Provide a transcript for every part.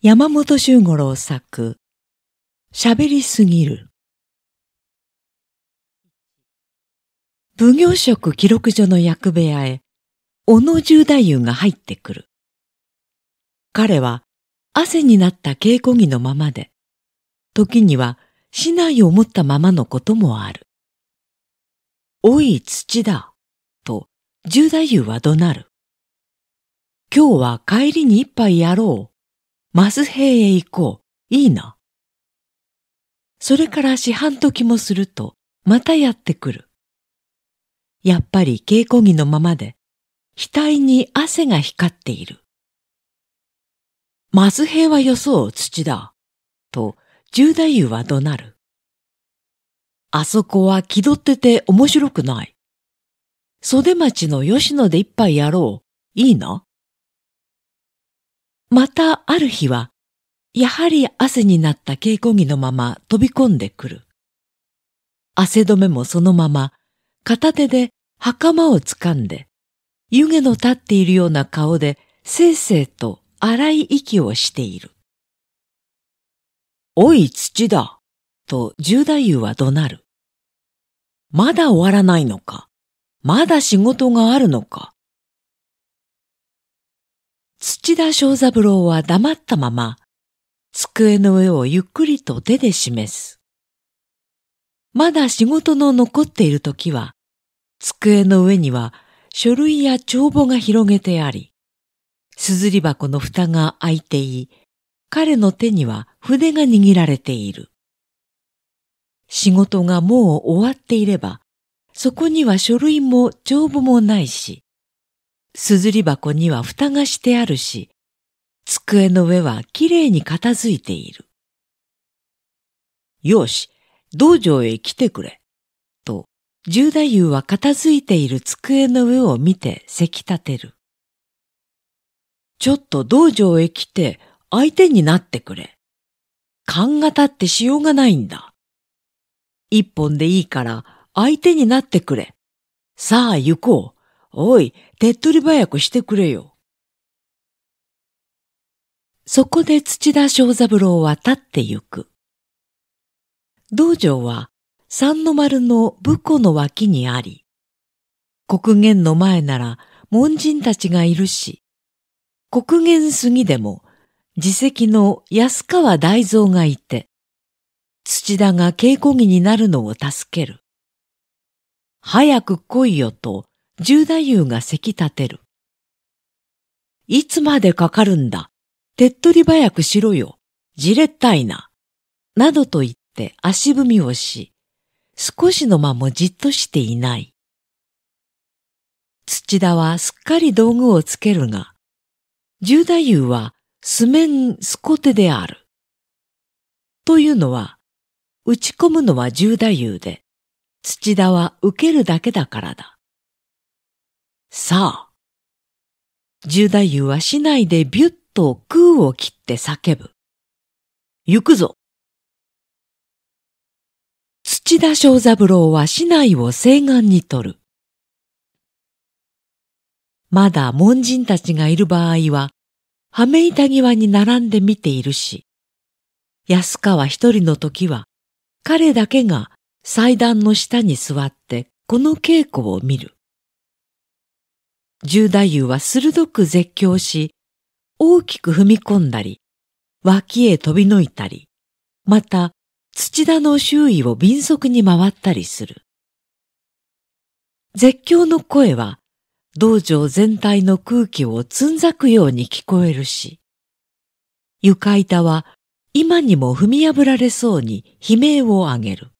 山本周五郎作、喋りすぎる。奉行職記録所の役部屋へ、小野十太夫が入ってくる。彼は汗になった稽古着のままで、時には竹内を持ったままのこともある。おい土だ、と十太夫は怒鳴る。今日は帰りに一杯やろう。マスヘイへ行こう。いいな。それから四半時もすると、またやってくる。やっぱり稽古着のままで、額に汗が光っている。マスヘイはよそう土だ。と、十太夫は怒鳴る。あそこは気取ってて面白くない。袖町の吉野で一杯やろう。いいな。またある日は、やはり汗になった稽古着のまま飛び込んでくる。汗止めもそのまま、片手で袴を掴んで、湯気の立っているような顔で、せいせいと荒い息をしている。おい土だ、と十太夫は怒鳴る。まだ終わらないのかまだ仕事があるのか土田正三郎は黙ったまま、机の上をゆっくりと手で示す。まだ仕事の残っている時は、机の上には書類や帳簿が広げてあり、すずり箱の蓋が開いてい、彼の手には筆が握られている。仕事がもう終わっていれば、そこには書類も帳簿もないし、すずり箱には蓋がしてあるし、机の上はきれいに片付いている。よし、道場へ来てくれ。と、十太夫は片付いている机の上を見てせき立てる。ちょっと道場へ来て相手になってくれ。勘が立ってしようがないんだ。一本でいいから相手になってくれ。さあ行こう。おい、手っ取り早くしてくれよ。そこで土田正三郎は立ってゆく。道場は三の丸の武庫の脇にあり、国元の前なら門人たちがいるし、国元ぎでも自責の安川大蔵がいて、土田が稽古着になるのを助ける。早く来いよと十太夫がせき立てる。いつまでかかるんだ。手っ取り早くしろよ。じれったいな。などと言って足踏みをし、少しの間もじっとしていない。土田はすっかり道具をつけるが、十太夫はすめんすこてである。というのは、打ち込むのは十太夫で、土田は受けるだけだからだ。さあ。十太夫は市内でビュッと空を切って叫ぶ。行くぞ。土田正三郎は市内を西岸に取る。まだ門人たちがいる場合は、羽目板際に並んで見ているし、安川一人の時は、彼だけが祭壇の下に座ってこの稽古を見る。十太夫は鋭く絶叫し、大きく踏み込んだり、脇へ飛び抜いたり、また土田の周囲を敏速に回ったりする。絶叫の声は道場全体の空気をつんざくように聞こえるし、床板は今にも踏み破られそうに悲鳴を上げる。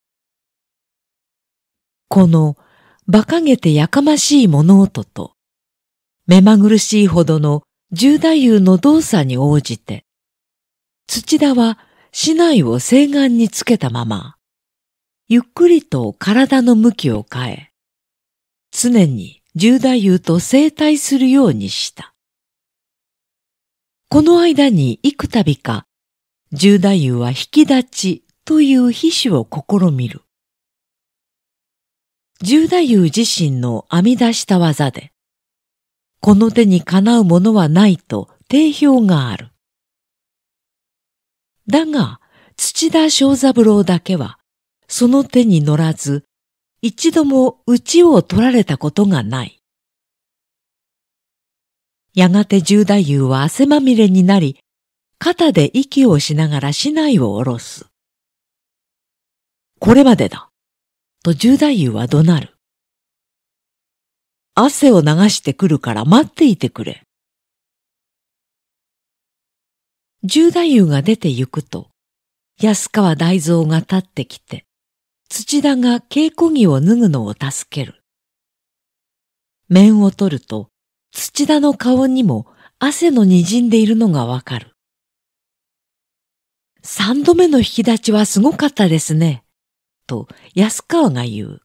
この馬鹿げてやかましい物音と、目まぐるしいほどの重大夫の動作に応じて、土田は市内を西岸につけたまま、ゆっくりと体の向きを変え、常に重大夫と生体するようにした。この間に幾度か、重大夫は引き立ちという皮脂を試みる。重大夫自身の編み出した技で、この手にかなうものはないと定評がある。だが、土田正三郎だけは、その手に乗らず、一度もうちを取られたことがない。やがて十太夫は汗まみれになり、肩で息をしながら市内を下ろす。これまでだ、と十太夫は怒鳴る。汗を流してくるから待っていてくれ。十太夫が出て行くと、安川大蔵が立ってきて、土田が稽古着を脱ぐのを助ける。面を取ると、土田の顔にも汗の滲んでいるのがわかる。三度目の引き立ちはすごかったですね、と安川が言う。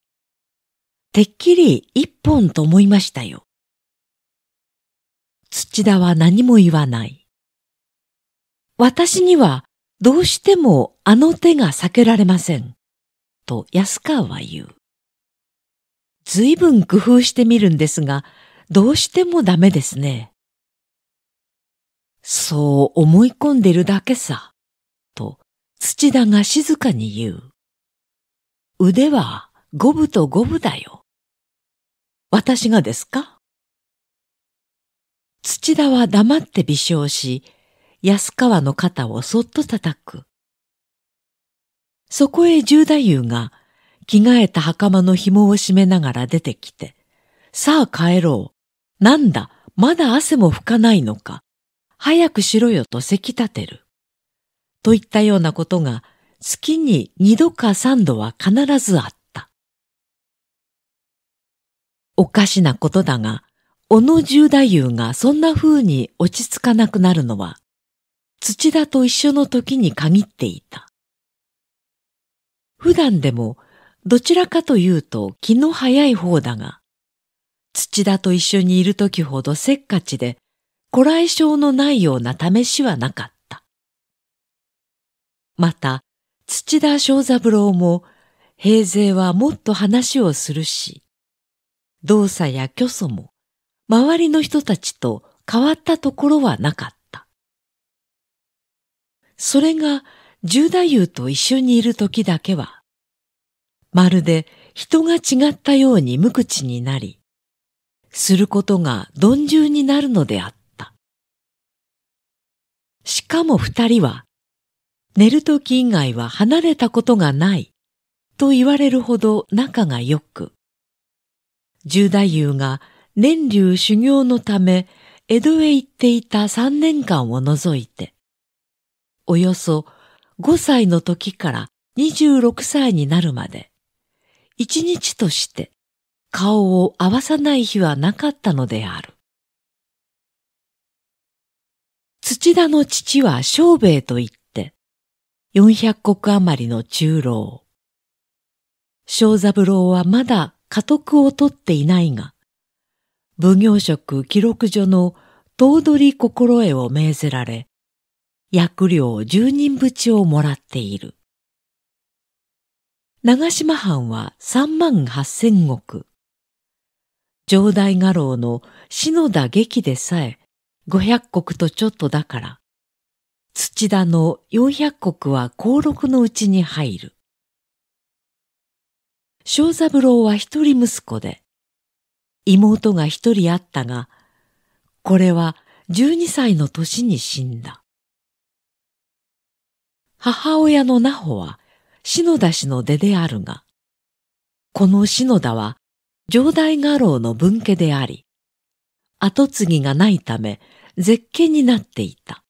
てっきり一本と思いましたよ。土田は何も言わない。私にはどうしてもあの手が避けられません。と安川は言う。ずいぶん工夫してみるんですが、どうしてもダメですね。そう思い込んでるだけさ、と土田が静かに言う。腕は五分と五分だよ。私がですか土田は黙って微笑し、安川の肩をそっと叩く。そこへ十太夫が着替えた袴の紐を締めながら出てきて、さあ帰ろう。なんだ、まだ汗も拭かないのか。早くしろよとせき立てる。といったようなことが月に二度か三度は必ずあった。おかしなことだが、小野十太夫がそんな風に落ち着かなくなるのは、土田と一緒の時に限っていた。普段でもどちらかというと気の早い方だが、土田と一緒にいる時ほどせっかちで、古来症のないような試しはなかった。また、土田正三郎も、平勢はもっと話をするし、動作や虚素も周りの人たちと変わったところはなかった。それが十太夫と一緒にいる時だけは、まるで人が違ったように無口になり、することが鈍重になるのであった。しかも二人は、寝る時以外は離れたことがないと言われるほど仲が良く、十太夫が年流修行のため江戸へ行っていた三年間を除いて、およそ五歳の時から二十六歳になるまで、一日として顔を合わさない日はなかったのである。土田の父は小兵衛と言って、四百石余りの中老。小三郎はまだ家督を取っていないが、奉行職記録所の頭取心得を命ぜられ、役領十人ぶちをもらっている。長島藩は三万八千石。上代画廊の篠田劇でさえ五百石とちょっとだから、土田の四百石は公録のうちに入る。小三郎は一人息子で、妹が一人あったが、これは十二歳の年に死んだ。母親の奈穂は篠田氏の出であるが、この篠田は上代画廊の分家であり、後継ぎがないため絶景になっていた。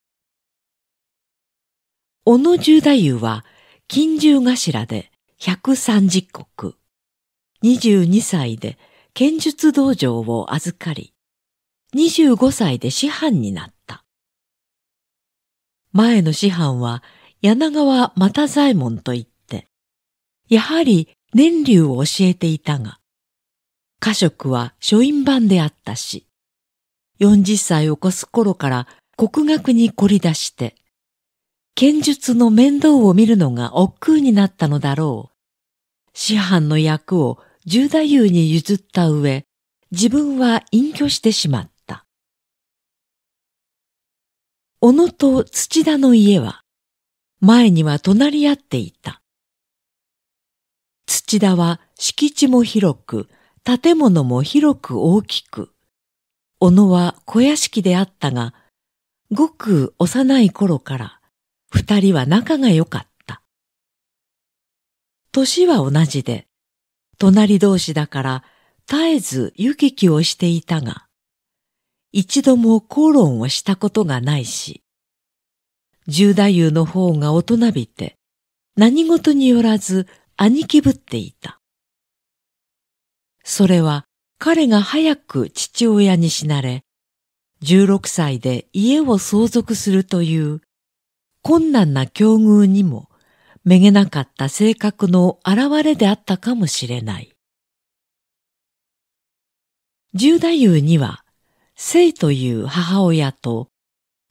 小野十太夫は金十頭で百三十石。22歳で剣術道場を預かり、25歳で師範になった。前の師範は柳川又左衛門といって、やはり年流を教えていたが、家職は書院版であったし、40歳を越す頃から国学に凝り出して、剣術の面倒を見るのが億劫になったのだろう。師範の役を十太夫に譲った上、自分は隠居してしまった。小野と土田の家は、前には隣り合っていた。土田は敷地も広く、建物も広く大きく、小野は小屋敷であったが、ごく幼い頃から二人は仲が良かった。年は同じで、隣同士だから絶えず行き来をしていたが、一度も口論をしたことがないし、十太夫の方が大人びて、何事によらず兄貴ぶっていた。それは彼が早く父親に死なれ、16歳で家を相続するという困難な境遇にもめげなかった性格の表れであったかもしれない。十太夫には、聖という母親と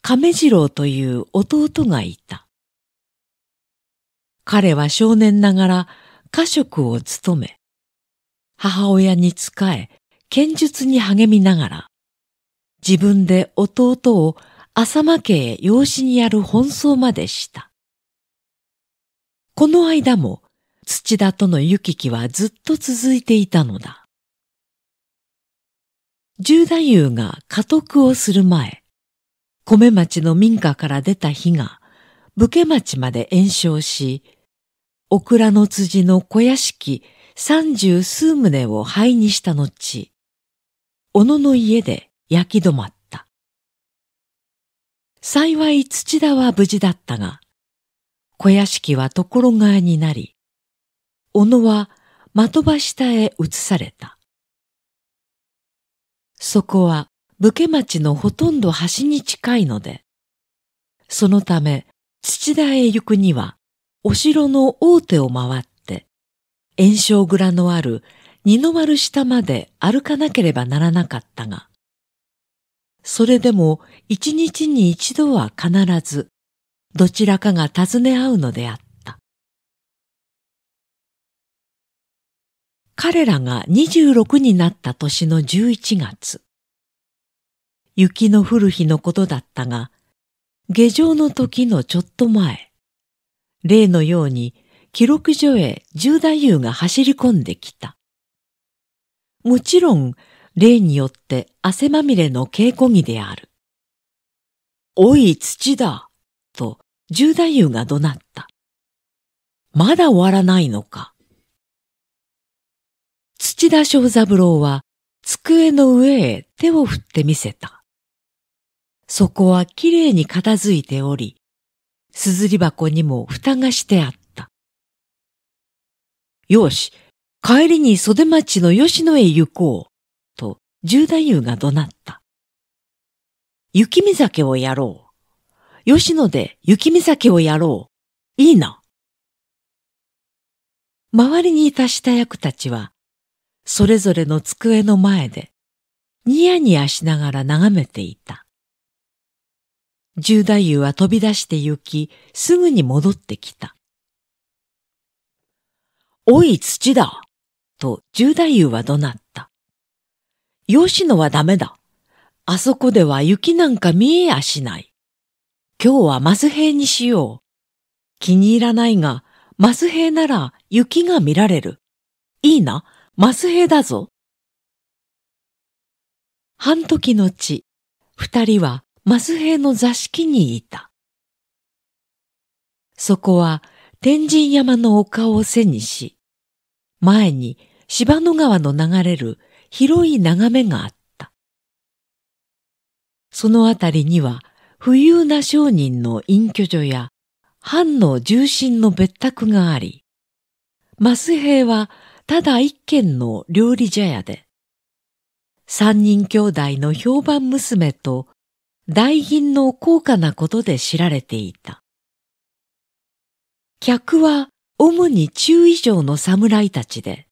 亀次郎という弟がいた。彼は少年ながら家職を務め、母親に仕え、剣術に励みながら、自分で弟を浅間家へ養子にやる奔走までした。この間も土田との行き来はずっと続いていたのだ。十太夫が家督をする前、米町の民家から出た火が武家町まで延焼し、オクラの辻の小屋敷三十数棟を灰にした後、小野の家で焼き止まった。幸い土田は無事だったが、小屋敷は所がえになり、小野は的場下へ移された。そこは武家町のほとんど端に近いので、そのため土田へ行くにはお城の大手を回って、炎章蔵のある二の丸下まで歩かなければならなかったが、それでも一日に一度は必ずどちらかが尋ね合うのであった。彼らが26になった年の11月、雪の降る日のことだったが、下城の時のちょっと前、例のように記録所へ十太夫が走り込んできた。もちろん、例によって汗まみれの稽古着である。おい、土だと、十太夫が怒鳴った。まだ終わらないのか。土田正三郎は机の上へ手を振ってみせた。そこはきれいに片付いており、すずり箱にも蓋がしてあった。よし、帰りに袖町の吉野へ行こう、と十太夫が怒鳴った。雪見酒をやろう。吉野で雪見酒をやろう。いいな。周りにいた下役たちは、それぞれの机の前で、ニヤニヤしながら眺めていた。十太夫は飛び出して行き、すぐに戻ってきた。おい土だと十太夫は怒鳴った。吉野はダメだ。あそこでは雪なんか見えやしない。今日はマスヘにしよう。気に入らないが、マスヘなら雪が見られる。いいな、マスヘだぞ。半時のち、二人はマスヘの座敷にいた。そこは天神山の丘を背にし、前に芝野川の流れる広い眺めがあった。そのあたりには富裕な商人の隠居所や藩の重臣の別宅があり、マス兵はただ一軒の料理茶屋で、三人兄弟の評判娘と大銀の高価なことで知られていた。客は主に中以上の侍たちで、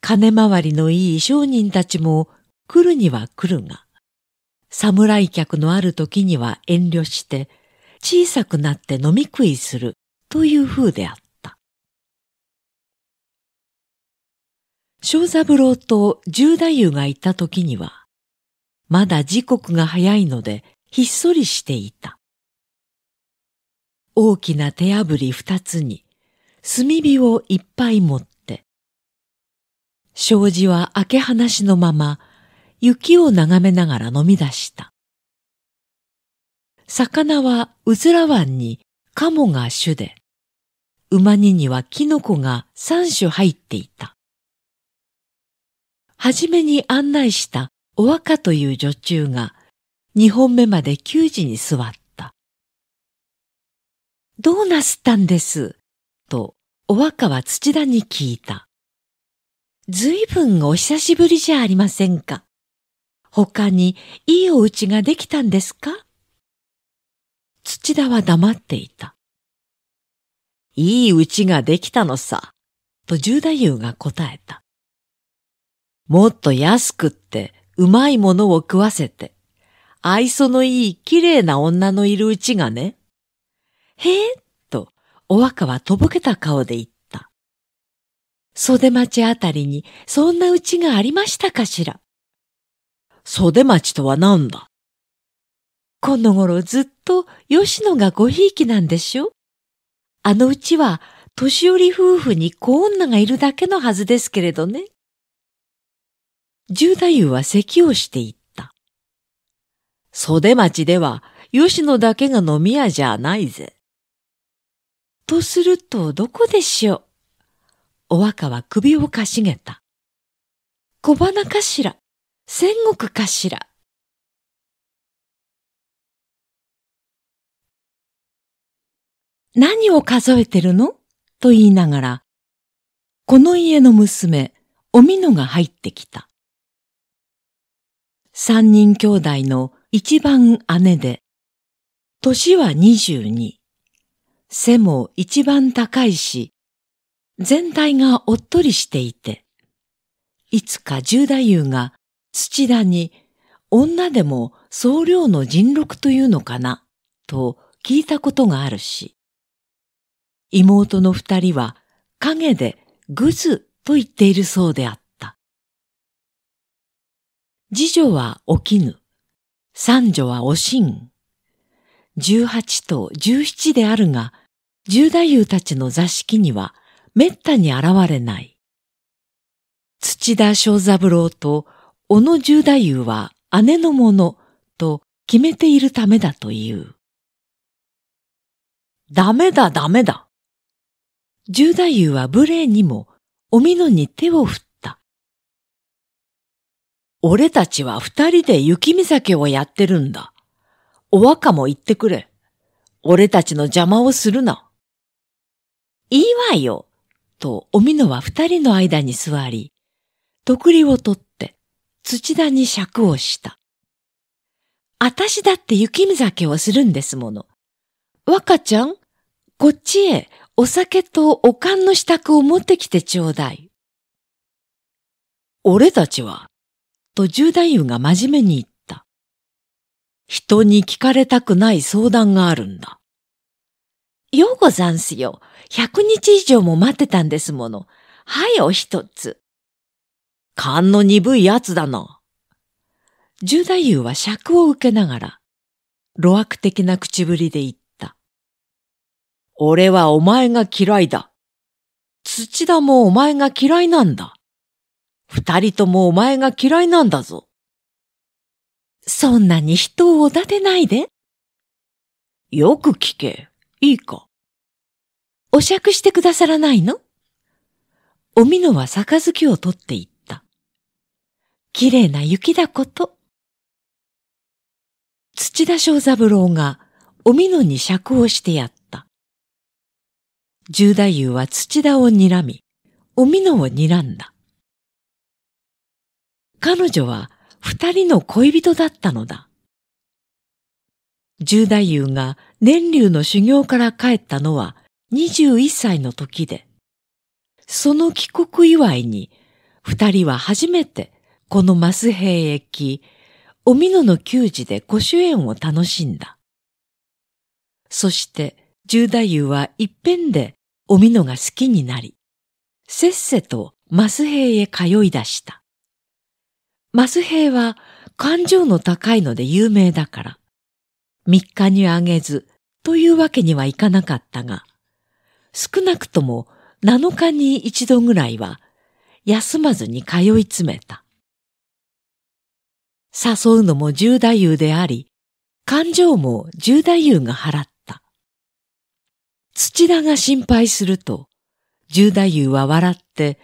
金回りのいい商人たちも来るには来るが、侍客のある時には遠慮して小さくなって飲み食いするという風であった。小三郎と十太夫がいた時には、まだ時刻が早いのでひっそりしていた。大きな手あぶり二つに炭火をいっぱい持って、障子は開け放しのまま雪を眺めながら飲み出した。魚はうずら湾に鴨が主で、馬ににはキノコが三種入っていた。はじめに案内したお若という女中が二本目まで給仕に座った。どうなすったんですとお若は土田に聞いた。ずいぶんお久しぶりじゃありませんか。他にいいお家ができたんですか土田は黙っていた。いい家ができたのさ、と十太夫が答えた。もっと安くってうまいものを食わせて、愛想のいい綺麗な女のいるうちがね。へえ、と、お若はとぼけた顔で言った。袖町あたりにそんなうちがありましたかしら。袖町とは何だこの頃ずっと吉野がごひいきなんでしょあのうちは年寄り夫婦に子女がいるだけのはずですけれどね。十太夫は咳をしていった。袖町では吉野だけが飲み屋じゃないぜ。とするとどこでしょうお若は首をかしげた。小花かしら戦国かしら何を数えてるのと言いながら、この家の娘、おみのが入ってきた。三人兄弟の一番姉で、年は二十二、背も一番高いし、全体がおっとりしていて、いつか十太夫が土田に、女でも総領の人禄というのかな、と聞いたことがあるし。妹の二人は陰でぐずと言っているそうであった。次女は起きぬ、三女はおしん。十八と十七であるが、十太夫たちの座敷には滅多に現れない。土田正三郎と小野十太夫は姉のものと決めているためだという。ダメだダメだ。十太夫は無礼にもおみのに手を振った。俺たちは二人で雪見酒をやってるんだ。お若も言ってくれ。俺たちの邪魔をするな。いいわよ。と、おみのは二人の間に座り、得くりを取って、土田に尺をした。私だって雪見酒をするんですもの。若ちゃん、こっちへお酒とおかんの支度を持ってきてちょうだい。俺たちは、と十太夫が真面目に言った。人に聞かれたくない相談があるんだ。ようござんすよ。百日以上も待ってたんですもの。はい、お一つ。勘の鈍い奴だな。十太夫は尺を受けながら、露悪的な口ぶりで言った。俺はお前が嫌いだ。土田もお前が嫌いなんだ。二人ともお前が嫌いなんだぞ。そんなに人をおだてないで。よく聞け。いいか。お酌してくださらないのおみのは杯を取っていた。綺麗な雪だこと。土田正三郎がおみのに釈をしてやった。十太夫は土田を睨み、おみのを睨んだ。彼女は二人の恋人だったのだ。十太夫が年流の修行から帰ったのは21歳の時で、その帰国祝いに二人は初めてこのマス兵役、おみのの給仕で古主演を楽しんだ。そして十太夫は一遍でおみのが好きになり、せっせとマスイへ通い出した。マス兵は感情の高いので有名だから、三日にあげずというわけにはいかなかったが、少なくとも7日に一度ぐらいは休まずに通い詰めた。誘うのも十太夫であり、感情も十太夫が払った。土田が心配すると、十太夫は笑って、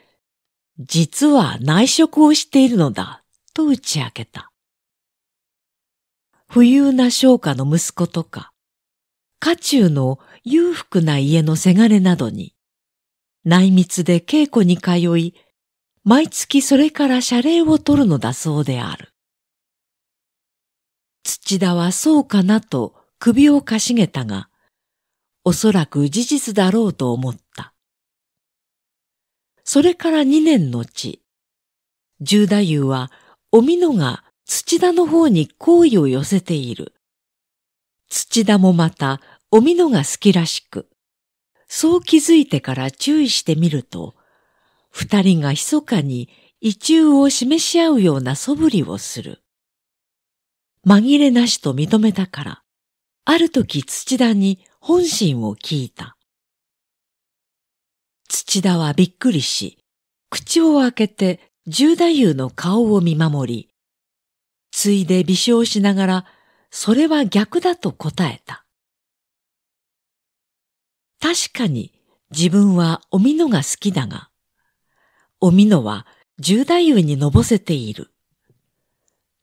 実は内職をしているのだ、と打ち明けた。富裕な商家の息子とか、家中の裕福な家のせがれなどに、内密で稽古に通い、毎月それから謝礼を取るのだそうである。土田はそうかなと首をかしげたが、おそらく事実だろうと思った。それから二年のち、十太夫はおみのが土田の方に好意を寄せている。土田もまたおみのが好きらしく、そう気づいてから注意してみると、二人が密かに意中を示し合うような素振りをする。紛れなしと認めたから、ある時土田に本心を聞いた。土田はびっくりし、口を開けて十太夫の顔を見守り、ついで微笑しながら、それは逆だと答えた。確かに自分はおみのが好きだが、おみのは十太夫にのぼせている。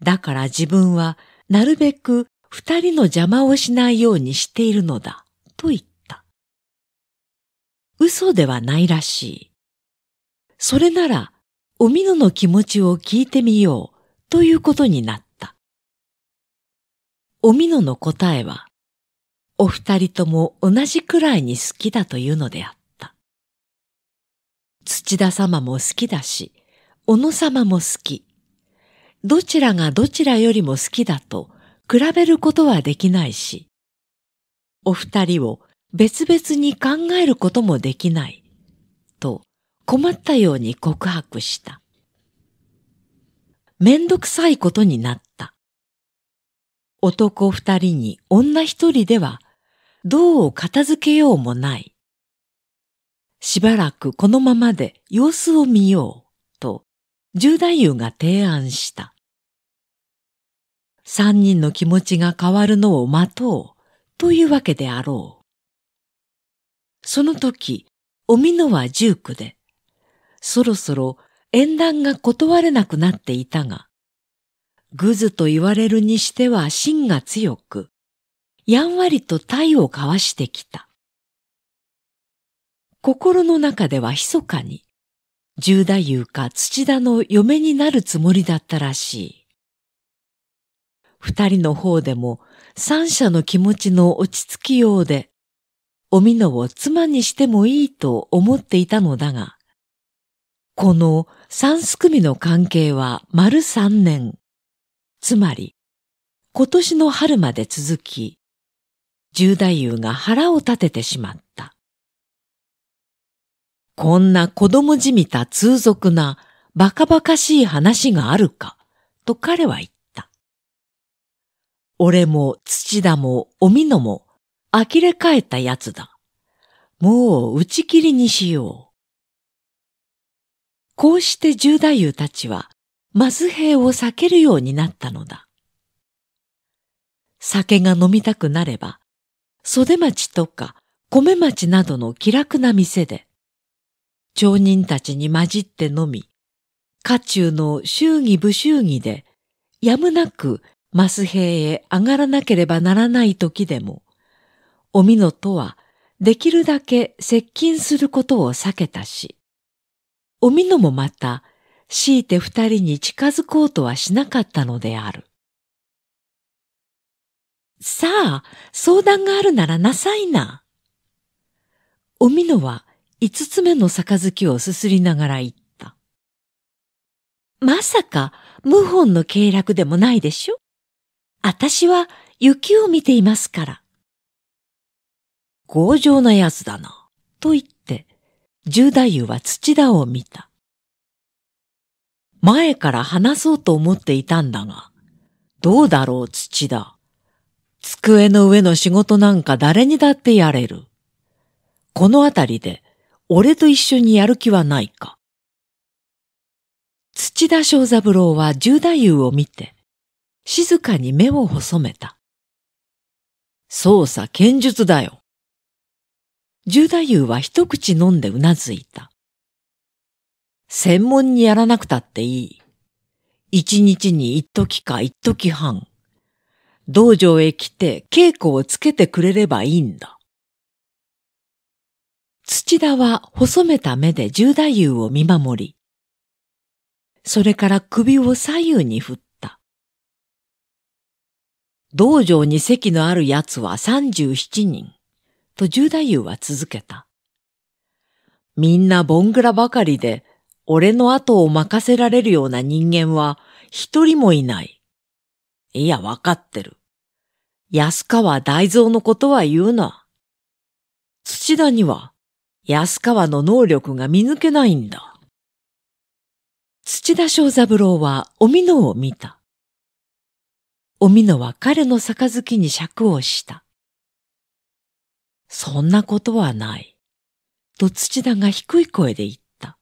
だから自分はなるべく二人の邪魔をしないようにしているのだ、と言った。嘘ではないらしい。それなら、おみのの気持ちを聞いてみよう、ということになった。おみのの答えは、お二人とも同じくらいに好きだというのであった。土田様も好きだし、小野様も好き。どちらがどちらよりも好きだと比べることはできないし、お二人を別々に考えることもできない、と困ったように告白した。めんどくさいことになった。男二人に女一人では、どう片付けようもない。しばらくこのままで様子を見よう、と、重大夫が提案した。三人の気持ちが変わるのを待とうというわけであろう。その時、おみのは十九で、そろそろ縁談が断れなくなっていたが、ぐずと言われるにしては芯が強く、やんわりと体を交わしてきた。心の中では密かに、十太夫か土田の嫁になるつもりだったらしい。二人の方でも三者の気持ちの落ち着きようで、おみのを妻にしてもいいと思っていたのだが、この三すくみの関係は丸三年、つまり今年の春まで続き、十大夫が腹を立ててしまった。こんな子供じみた通俗なバカバカしい話があるか、と彼は言った。俺も土田もおみのも呆れ返ったやつだ。もう打ち切りにしよう。こうして十大夫たちは、マズ兵を避けるようになったのだ。酒が飲みたくなれば、袖町とか米町などの気楽な店で、町人たちに混じって飲み、家中の祝儀不祝儀で、やむなくマス兵へ上がらなければならない時でも、おみのとはできるだけ接近することを避けたし、おみのもまた、強いて二人に近づこうとはしなかったのである。さあ、相談があるならなさいな。おみのは五つ目の杯をすすりながら言った。まさか、謀反の計略でもないでしょ私は雪を見ていますから。強情なやつだな、と言って、十太夫は土田を見た。前から話そうと思っていたんだが、どうだろう土田。机の上の仕事なんか誰にだってやれる。このあたりで、俺と一緒にやる気はないか。土田正三郎は十太夫を見て、静かに目を細めた。操作剣術だよ。十太夫は一口飲んでうなずいた。専門にやらなくたっていい。一日に一時か一時半。道場へ来て稽古をつけてくれればいいんだ。土田は細めた目で十太夫を見守り、それから首を左右に振っ道場に席のある奴は37人、と十太夫は続けた。みんなボングラばかりで、俺の後を任せられるような人間は一人もいない。いや、わかってる。安川大蔵のことは言うな。土田には安川の能力が見抜けないんだ。土田正三郎はおみのを見た。おみのは彼の杯に尺をした。そんなことはない。と土田が低い声で言った。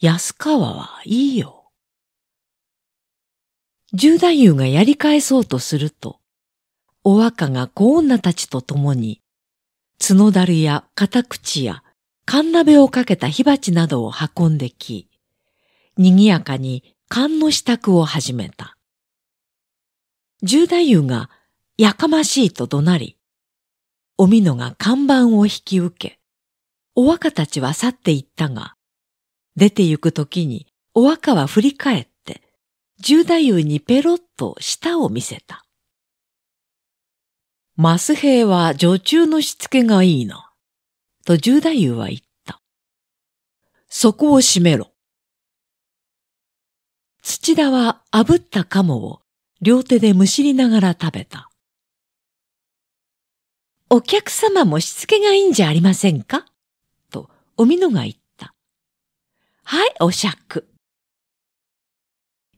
安川はいいよ。十太夫がやり返そうとすると、お若が小女たちと共に、角だるや片口や缶鍋をかけた火鉢などを運んでき、賑やかに缶の支度を始めた。十太夫がやかましいと怒鳴り、おみのが看板を引き受け、お若たちは去っていったが、出て行く時にお若は振り返って、十太夫にペロッと舌を見せた。マス兵は女中のしつけがいいな、と十太夫は言った。そこを閉めろ。土田は炙った鴨を両手でむしりながら食べた。お客様もしつけがいいんじゃありませんかと、おみのが言った。はい、お酌。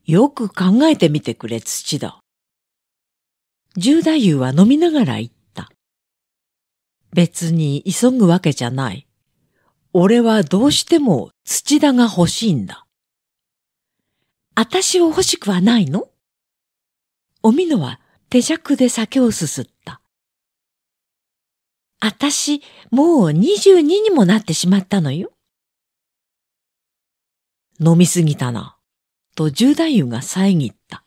よく考えてみてくれ、土田。十太夫は飲みながら言った。別に急ぐわけじゃない。俺はどうしても土田が欲しいんだ。私を欲しくはないのおみのは手酌で酒をすすった。あたし、もう二十二にもなってしまったのよ。飲みすぎたな、と十太夫が遮った。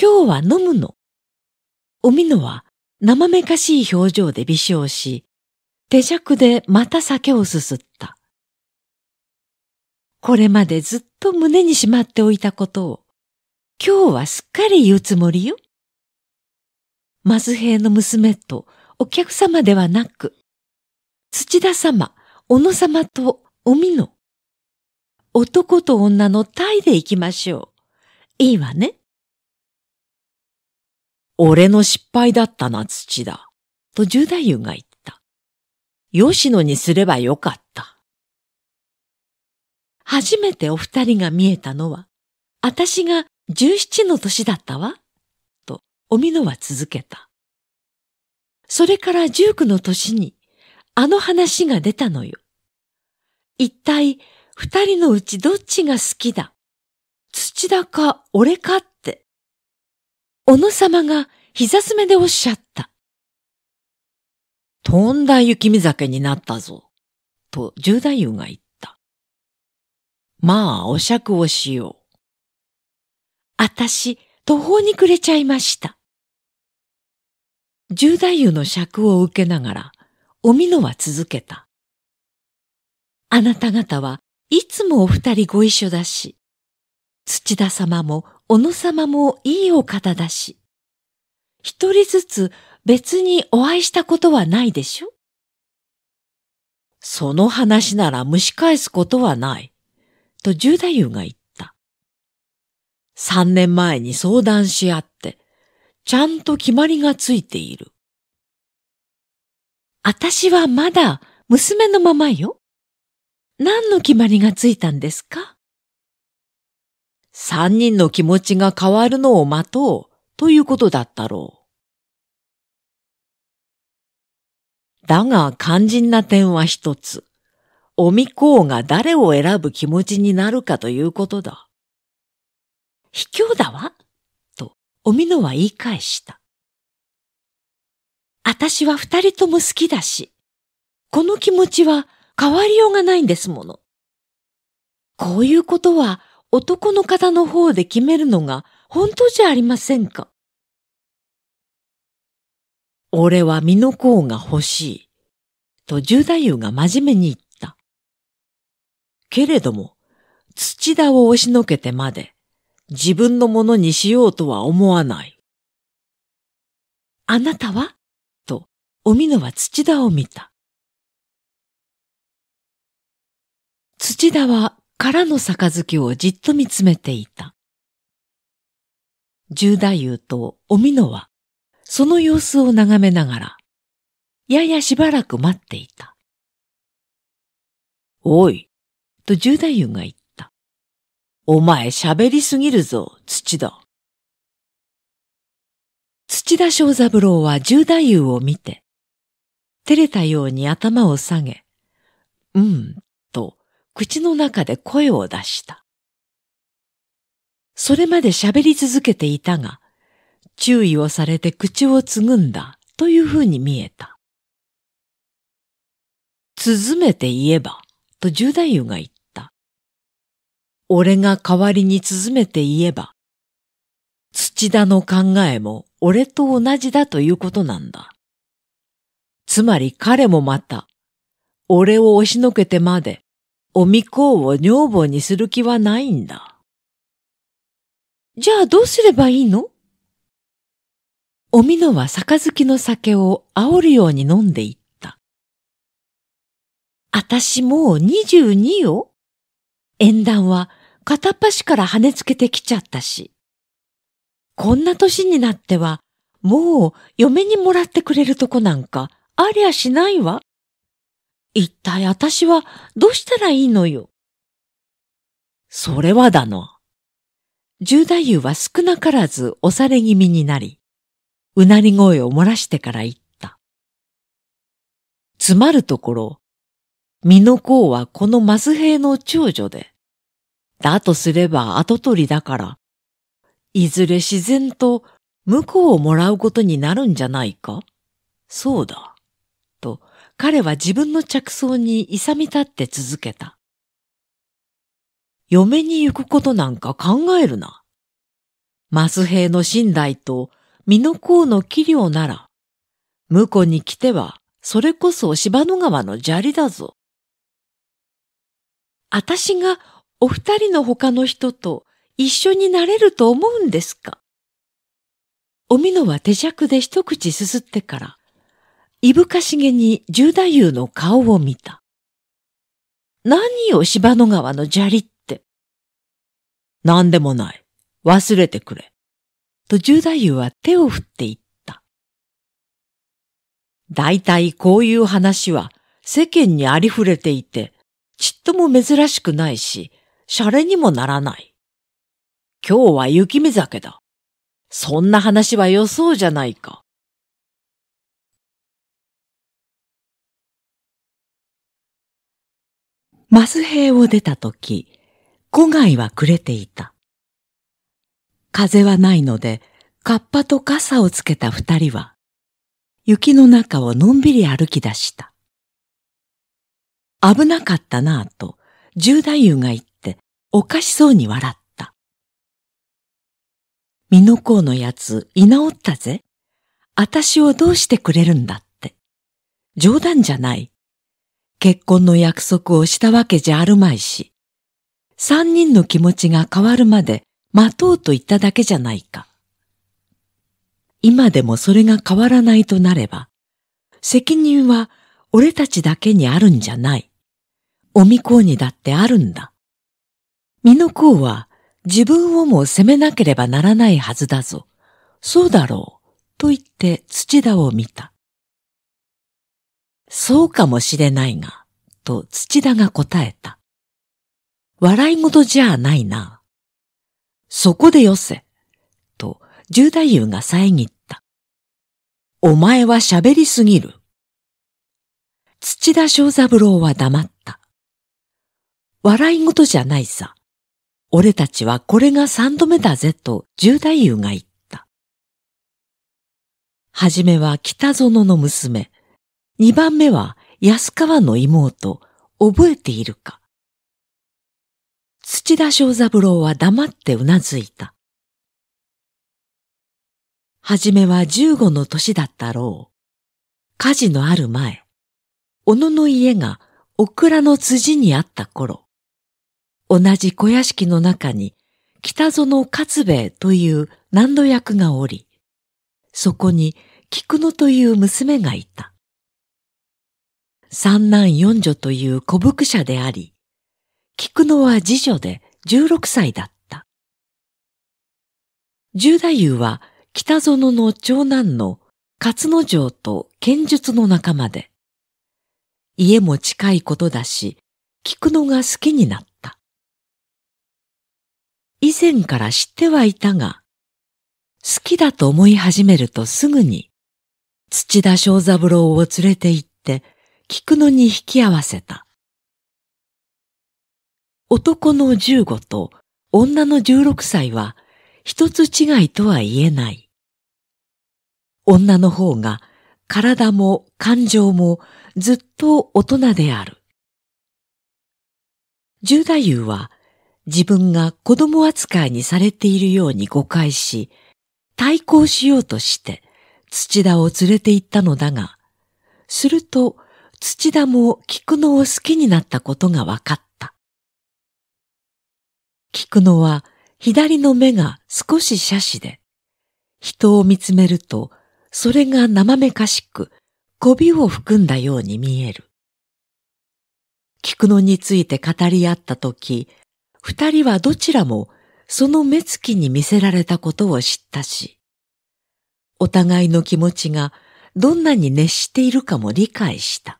今日は飲むの。おみのは生めかしい表情で微笑し、手酌でまた酒をすすった。これまでずっと胸にしまっておいたことを、今日はすっかり言うつもりよ。マズヘイの娘とお客様ではなく、土田様、小野様とおみの、男と女のタイで行きましょう。いいわね。俺の失敗だったな、土田。と十太夫が言った。吉野にすればよかった。初めてお二人が見えたのは、私が17の年だったわ、と、おみのは続けた。それから19の年に、あの話が出たのよ。一体、二人のうちどっちが好きだ土田か俺かって。小野様が膝めでおっしゃった。とんだ雪見酒になったぞ。と十太夫が言った。まあ、お酌をしよう。あたし、途方に暮れちゃいました。十太夫の尺を受けながら、おみのは続けた。あなた方はいつもお二人ご一緒だし、土田様も小野様もいいお方だし、一人ずつ別にお会いしたことはないでしょその話なら蒸し返すことはない、と十太夫が言った。3年前に相談し合って、ちゃんと決まりがついている。私はまだ娘のままよ。何の決まりがついたんですか三人の気持ちが変わるのを待とうということだったろう。だが肝心な点は一つ。おみこうが誰を選ぶ気持ちになるかということだ。卑怯だわ、とおみのは言い返した。あたしは二人とも好きだし、この気持ちは変わりようがないんですもの。こういうことは男の方の方で決めるのが本当じゃありませんか。俺は身の甲が欲しい、と十太夫が真面目に言った。けれども、土田を押しのけてまで、自分のものにしようとは思わない。あなたはと、おみのは土田を見た。土田は空の杯をじっと見つめていた。十太夫とおみのは、その様子を眺めながら、ややしばらく待っていた。おい、と十太夫が言った。お前喋りすぎるぞ、土田。土田正三郎は十太夫を見て、照れたように頭を下げ、うん、と口の中で声を出した。それまで喋り続けていたが、注意をされて口をつぐんだというふうに見えた。つづめて言えば、と十太夫が言った。俺が代わりに綴めて言えば、土田の考えも俺と同じだということなんだ。つまり彼もまた、俺を押しのけてまで、おみこうを女房にする気はないんだ。じゃあどうすればいいのおみのは杯の酒を煽るように飲んでいった。あたしもう二十二よ。縁談は片っ端から跳ねつけてきちゃったし。こんな年になっては、もう嫁にもらってくれるとこなんかありゃしないわ。一体私はどうしたらいいのよ。それはだの。重大夫は少なからず押され気味になり、うなり声を漏らしてから言った。つまるところ、身の子はこのマス兵の長女で、だとすれば後取りだから、いずれ自然と婿をもらうことになるんじゃないかそうだ。と、彼は自分の着想に勇み立って続けた。嫁に行くことなんか考えるな。マス兵の信頼と身の甲の器量なら、婿に来てはそれこそ芝野川の砂利だぞ。私がお二人の他の人と一緒になれると思うんですかおみのは手酌で一口すすってから、いぶかしげに十太夫の顔を見た。何を芝野川の砂利って。何でもない。忘れてくれ。と十太夫は手を振っていった。大体こういう話は世間にありふれていて、ちっとも珍しくないし、シャレにもならない。今日は雪見酒だ。そんな話は予想じゃないか。マス兵を出たとき、古外は暮れていた。風はないので、カッパと傘をつけた二人は、雪の中をのんびり歩き出した。危なかったなぁと、十太夫が言って、おかしそうに笑った。身の甲のやつ、居直ったぜ。あたしをどうしてくれるんだって。冗談じゃない。結婚の約束をしたわけじゃあるまいし、三人の気持ちが変わるまで待とうと言っただけじゃないか。今でもそれが変わらないとなれば、責任は俺たちだけにあるんじゃない。おみこうにだってあるんだ。身のこうは自分をも責めなければならないはずだぞ。そうだろう。と言って土田を見た。そうかもしれないが、と土田が答えた。笑い事じゃないな。そこでよせ、と十太夫が遮った。お前は喋りすぎる。土田正三郎は黙った。笑い事じゃないさ。俺たちはこれが三度目だぜと十太夫が言った。はじめは北園の娘、二番目は安川の妹、覚えているか。土田正三郎は黙ってうなずいた。はじめは十五の年だったろう。火事のある前、小野の家がオクラの辻にあった頃、同じ小屋敷の中に北園勝兵衛という難度役がおり、そこに菊野という娘がいた。三男四女という古福者であり、菊野は次女で16歳だった。十太夫は北園の長男の勝野城と剣術の仲間で、家も近いことだし、菊野が好きになった。以前から知ってはいたが、好きだと思い始めるとすぐに、土田正三郎を連れて行って、菊野に引き合わせた。男の十五と女の十六歳は一つ違いとは言えない。女の方が体も感情もずっと大人である。十太夫は自分が子供扱いにされているように誤解し、対抗しようとして土田を連れて行ったのだが、すると土田も菊野を好きになったことが分かった。菊野は左の目が少し斜視で、人を見つめるとそれが生めかしく、媚びを含んだように見える。菊野について語り合ったとき、二人はどちらもその目つきに見せられたことを知ったし、お互いの気持ちがどんなに熱しているかも理解した。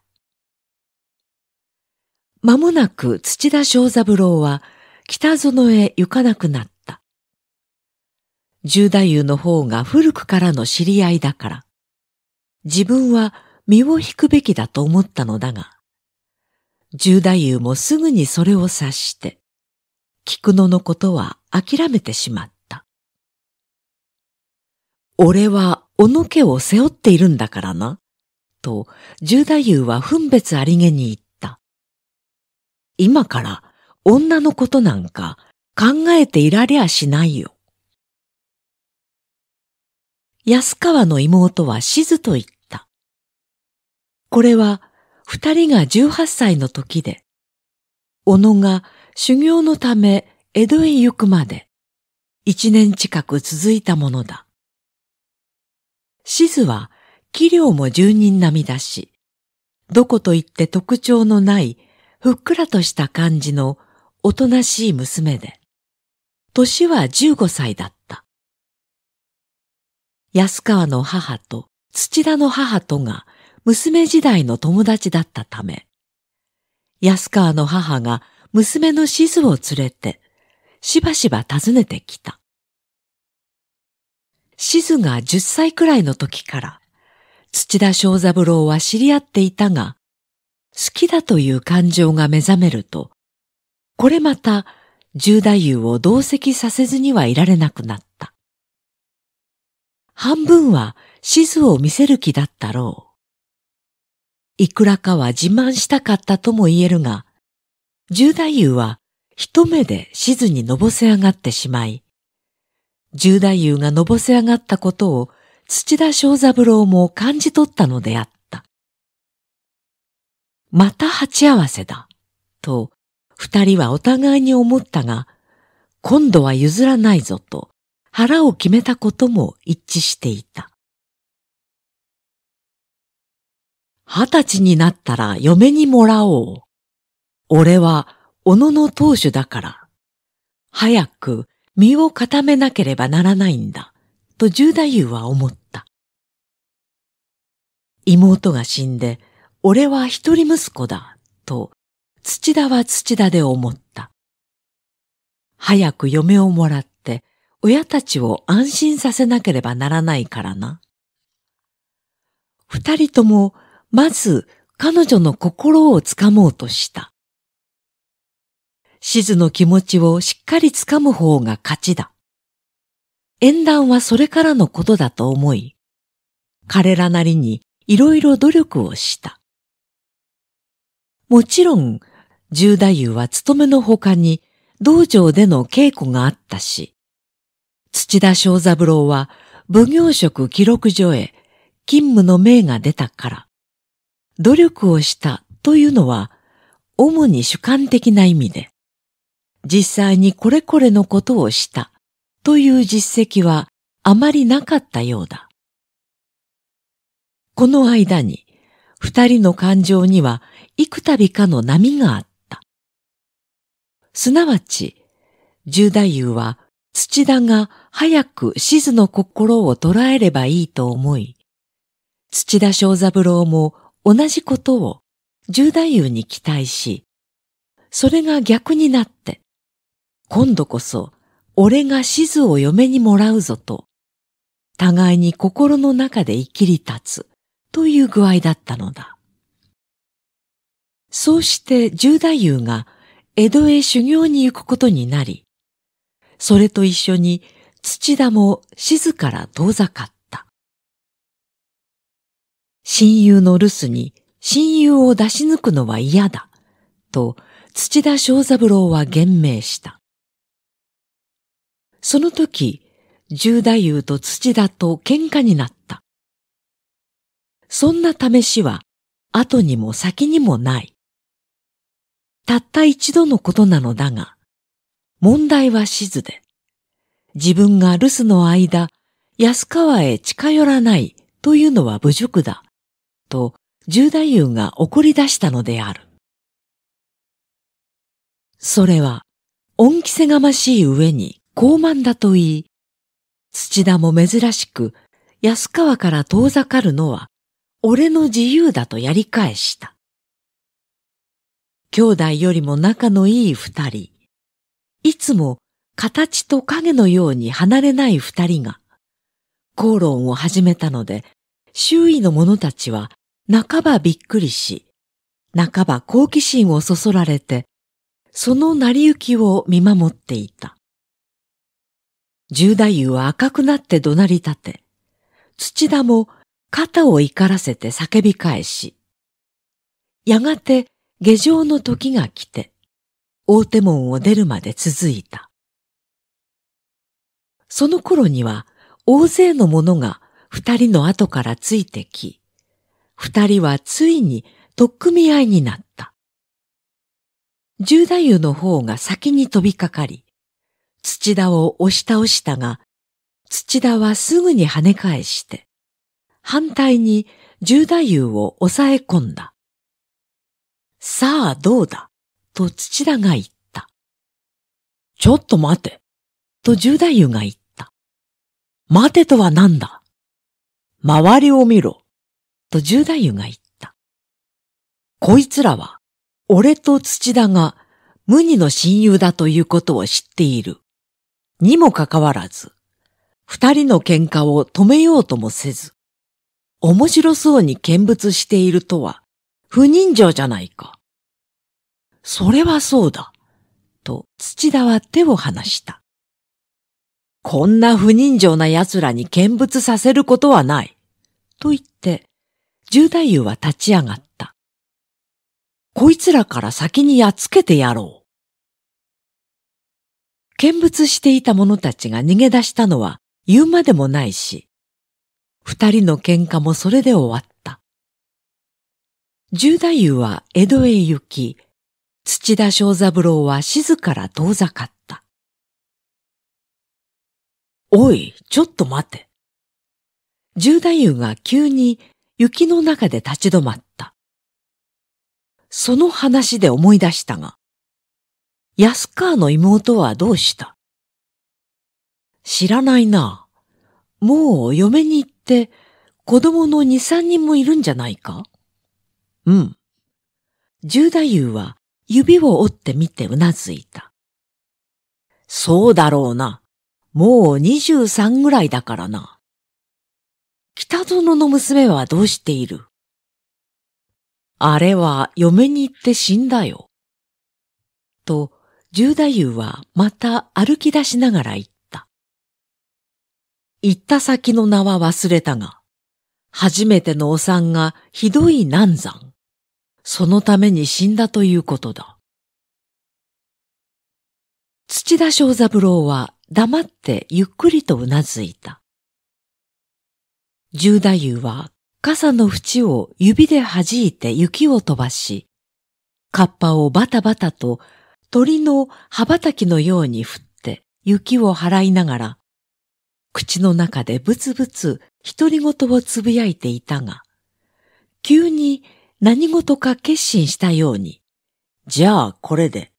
まもなく土田正三郎は北園へ行かなくなった。十太夫の方が古くからの知り合いだから、自分は身を引くべきだと思ったのだが、十太夫もすぐにそれを察して、菊野のことは諦めてしまった。俺はおのけを背負っているんだからな、と十太夫は分別ありげに言った。今から女のことなんか考えていられやしないよ。安川の妹は静と言った。これは二人が十八歳の時で、小野が修行のため江戸へ行くまで一年近く続いたものだ。静は器量も十人並みだし、どこと言って特徴のないふっくらとした感じのおとなしい娘で、年は15歳だった。安川の母と土田の母とが娘時代の友達だったため、安川の母が娘の静を連れて、しばしば訪ねてきた。静が10歳くらいの時から、土田正三郎は知り合っていたが、好きだという感情が目覚めると、これまた十太夫を同席させずにはいられなくなった。半分は静を見せる気だったろう。いくらかは自慢したかったとも言えるが、十太夫は一目で静にのぼせ上がってしまい、十太夫がのぼせ上がったことを土田正三郎も感じ取ったのであった。また鉢合わせだ、と二人はお互いに思ったが、今度は譲らないぞと腹を決めたことも一致していた。二十歳になったら嫁にもらおう。俺は小野の当主だから、早く身を固めなければならないんだ、と十太夫は思った。妹が死んで、俺は一人息子だ、と、土田は土田で思った。早く嫁をもらって、親たちを安心させなければならないからな。二人とも、まず彼女の心をつかもうとした。シズの気持ちをしっかりつかむ方が勝ちだ。縁談はそれからのことだと思い、彼らなりにいろいろ努力をした。もちろん、十太夫は勤めの他に道場での稽古があったし、土田正三郎は奉行職記録所へ勤務の命が出たから、努力をしたというのは主に主観的な意味で、実際にこれこれのことをしたという実績はあまりなかったようだ。この間に二人の感情には幾度かの波があった。すなわち、十大夫は土田が早く静の心を捉えればいいと思い、土田正三郎も同じことを十大夫に期待し、それが逆になって、今度こそ俺が静を嫁にもらうぞと、互いに心の中で生きり立つという具合だったのだ。そうして十太夫が江戸へ修行に行くことになり、それと一緒に土田も静から遠ざかった。親友の留守に親友を出し抜くのは嫌だ、と土田正三郎は言明した。その時、十太夫と土田と喧嘩になった。そんな試しは後にも先にもない。たった一度のことなのだが、問題は静で、自分が留守の間、安川へ近寄らないというのは侮辱だ、と十太夫が怒り出したのである。それは、恩着せがましい上に、傲慢だと言い、土田も珍しく安川から遠ざかるのは俺の自由だとやり返した。兄弟よりも仲のいい二人、いつも形と影のように離れない二人が、口論を始めたので、周囲の者たちは半ばびっくりし、半ば好奇心をそそられて、その成り行きを見守っていた。十太夫は赤くなって怒鳴り立て、土田も肩を怒らせて叫び返し、やがて下城の時が来て、大手門を出るまで続いた。その頃には大勢の者が二人の後からついてき、二人はついに取っ組み合いになった。十太夫の方が先に飛びかかり、土田を押し倒したが、土田はすぐに跳ね返して、反対に十太夫を抑え込んだ。さあどうだと土田が言った。ちょっと待てと十太夫が言った。待てとは何だ周りを見ろと十太夫が言った。こいつらは俺と土田が無二の親友だということを知っている。にもかかわらず、二人の喧嘩を止めようともせず、面白そうに見物しているとは、不人情じゃないか。それはそうだ、と土田は手を離した。こんな不人情な奴らに見物させることはない、と言って、十太夫は立ち上がった。こいつらから先にやっつけてやろう。見物していた者たちが逃げ出したのは言うまでもないし、二人の喧嘩もそれで終わった。十太夫は江戸へ行き、土田正三郎は静から遠ざかった。おい、ちょっと待て。十太夫が急に雪の中で立ち止まった。その話で思い出したが、安川の妹はどうした知らないな。もう嫁に行って子供の二三人もいるんじゃないかうん。十太夫は指を折ってみてうなずいた。そうだろうな。もう二十三ぐらいだからな。北殿の娘はどうしているあれは嫁に行って死んだよ。と、十太夫はまた歩き出しながら言った。行った先の名は忘れたが、初めてのお産がひどい難産。そのために死んだということだ。土田正三郎は黙ってゆっくりとうなずいた。十太夫は傘の縁を指で弾いて雪を飛ばし、カッパをバタバタと鳥の羽ばたきのように降って雪を払いながら、口の中でブツブツ独り言をつぶやいていたが、急に何事か決心したように、じゃあこれで、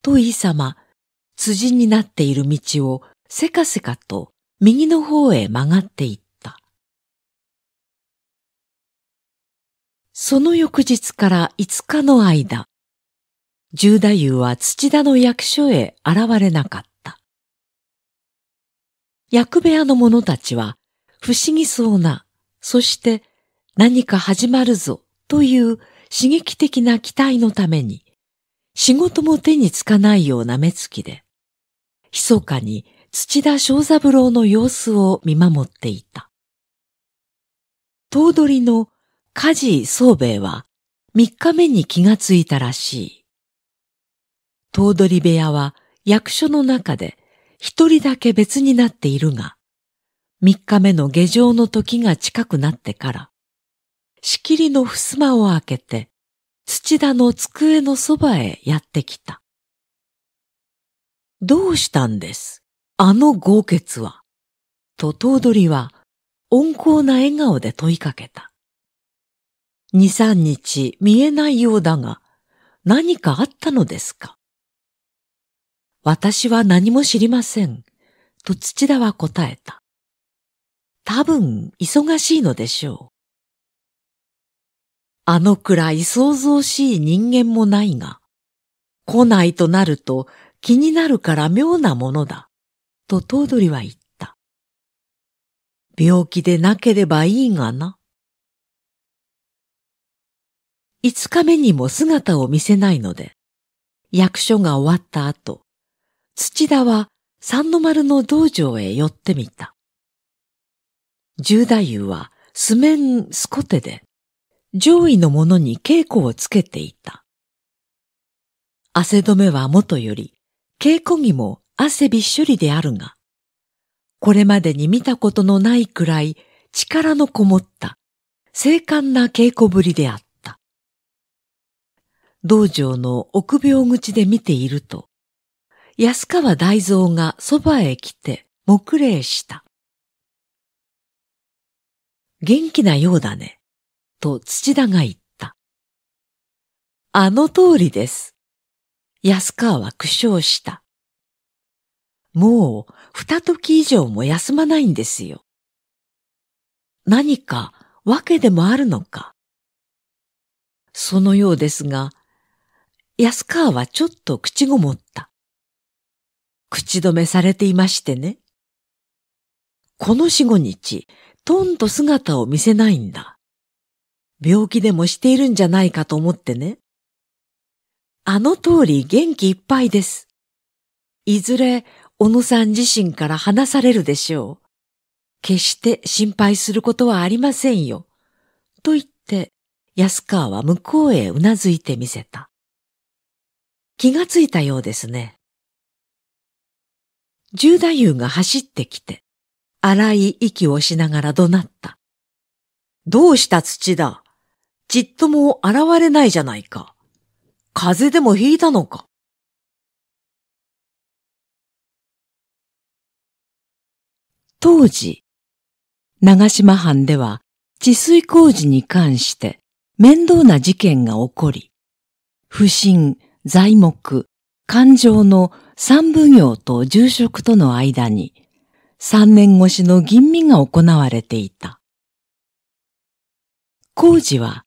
と言い様、ま、辻になっている道をせかせかと右の方へ曲がっていった。その翌日から5日の間、十太夫は土田の役所へ現れなかった。役部屋の者たちは不思議そうな、そして何か始まるぞという刺激的な期待のために、仕事も手につかないような目つきで、密かに土田正三郎の様子を見守っていた。頭取の梶宗兵衛は三日目に気がついたらしい。頭取部屋は役所の中で一人だけ別になっているが、三日目の下場の時が近くなってから、仕切りの襖を開けて、土田の机のそばへやってきた。どうしたんですあの豪傑は。と頭取は温厚な笑顔で問いかけた。二三日見えないようだが、何かあったのですか私は何も知りません。と土田は答えた。多分、忙しいのでしょう。あのくらい想像しい人間もないが、来ないとなると気になるから妙なものだ、と頭取は言った。病気でなければいいがな。五日目にも姿を見せないので、役所が終わった後、土田は三の丸の道場へ寄ってみた。十太夫はすめんすこてで上位の者に稽古をつけていた。汗止めはもとより稽古着も汗びっしょりであるが、これまでに見たことのないくらい力のこもった精悍な稽古ぶりであった。道場の臆病口で見ていると、安川大蔵がそばへ来て黙礼した。元気なようだね、と土田が言った。あの通りです。安川は苦笑した。もう二時以上も休まないんですよ。何か訳でもあるのか。そのようですが、安川はちょっと口ごもっ口止めされていましてね。この四五日、とんと姿を見せないんだ。病気でもしているんじゃないかと思ってね。あの通り元気いっぱいです。いずれ、小野さん自身から話されるでしょう。決して心配することはありませんよ。と言って、安川は向こうへうなずいてみせた。気がついたようですね。十太夫が走ってきて、荒い息をしながら怒鳴った。どうした土だちっとも現れないじゃないか。風邪でもひいたのか。当時、長島藩では治水工事に関して面倒な事件が起こり、不審、材木、感情の三奉行と住職との間に三年越しの吟味が行われていた。工事は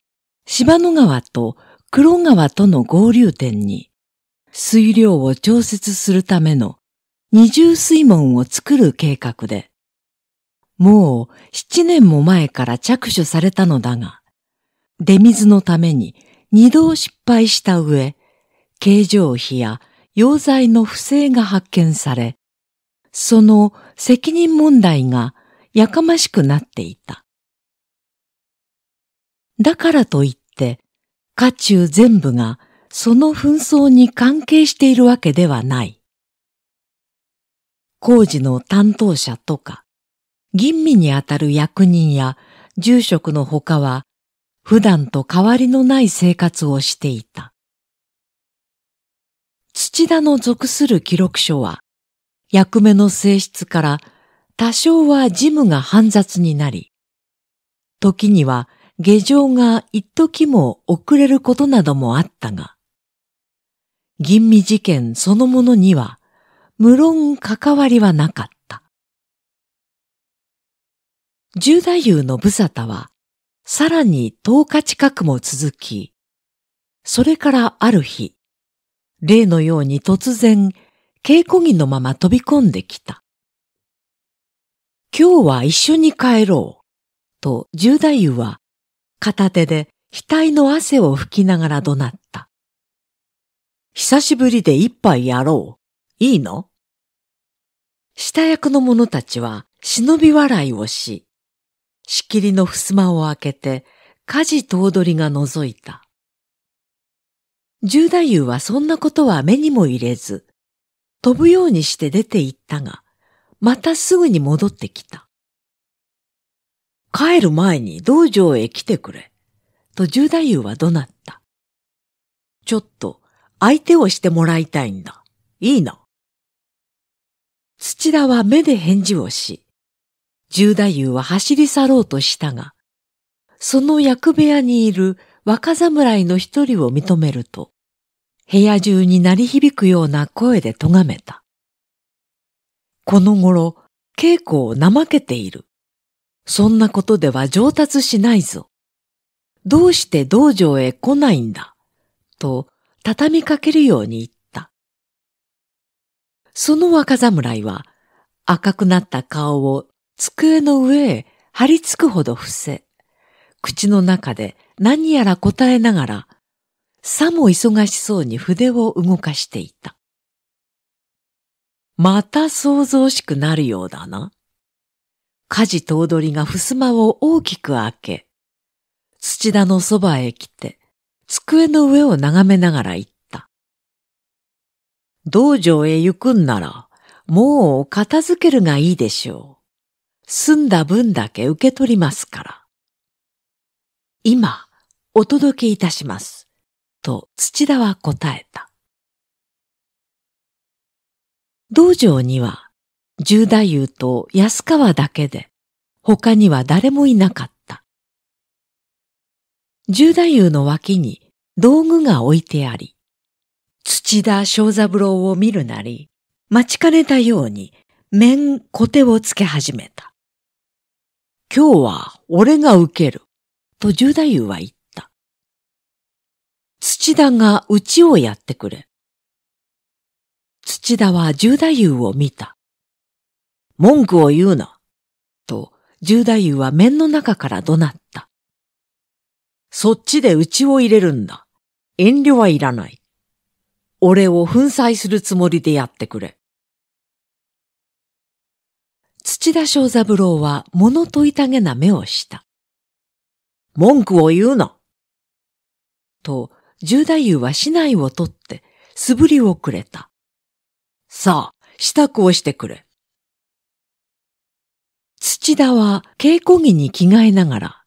芝野川と黒川との合流点に水量を調節するための二重水門を作る計画で、もう七年も前から着手されたのだが、出水のために二度失敗した上、形状費や溶剤の不正が発見され、その責任問題がやかましくなっていた。だからといって、家中全部がその紛争に関係しているわけではない。工事の担当者とか、吟味にあたる役人や住職の他は、普段と変わりのない生活をしていた。土田の属する記録書は、役目の性質から多少は事務が煩雑になり、時には下場が一時も遅れることなどもあったが、吟味事件そのものには、無論関わりはなかった。十太夫の無沙汰は、さらに10日近くも続き、それからある日、例のように突然、稽古着のまま飛び込んできた。今日は一緒に帰ろう、と十太夫は片手で額の汗を拭きながら怒鳴った。久しぶりで一杯やろう。いいの下役の者たちは忍び笑いをし、仕切りの襖を開けて、火事頭取が覗いた。十太夫はそんなことは目にも入れず、飛ぶようにして出て行ったが、またすぐに戻ってきた。帰る前に道場へ来てくれ、と十太夫は怒鳴った。ちょっと相手をしてもらいたいんだ。いいな。土田は目で返事をし、十太夫は走り去ろうとしたが、その役部屋にいる若侍の一人を認めると、部屋中に鳴り響くような声で咎めた。この頃、稽古を怠けている。そんなことでは上達しないぞ。どうして道場へ来ないんだ。と、畳みかけるように言った。その若侍は、赤くなった顔を机の上へ張り付くほど伏せ、口の中で何やら答えながら、さも忙しそうに筆を動かしていた。また想像しくなるようだな。家事頭取が襖を大きく開け、土田のそばへ来て、机の上を眺めながら言った。道場へ行くんなら、もう片付けるがいいでしょう。済んだ分だけ受け取りますから。今、お届けいたします。と土田は答えた。道場には十太夫と安川だけで他には誰もいなかった。十太夫の脇に道具が置いてあり、土田正三郎を見るなり、待ちかねたように面小手をつけ始めた。今日は俺が受ける、と十太夫は言った。土田がうちをやってくれ。土田は十太夫を見た。文句を言うな。と、十太夫は面の中から怒鳴った。そっちでうちを入れるんだ。遠慮はいらない。俺を粉砕するつもりでやってくれ。土田正三郎は物問いたげな目をした。文句を言うな。と、十太夫は市内を取って、素振りをくれた。さあ、支度をしてくれ。土田は稽古着に着替えながら、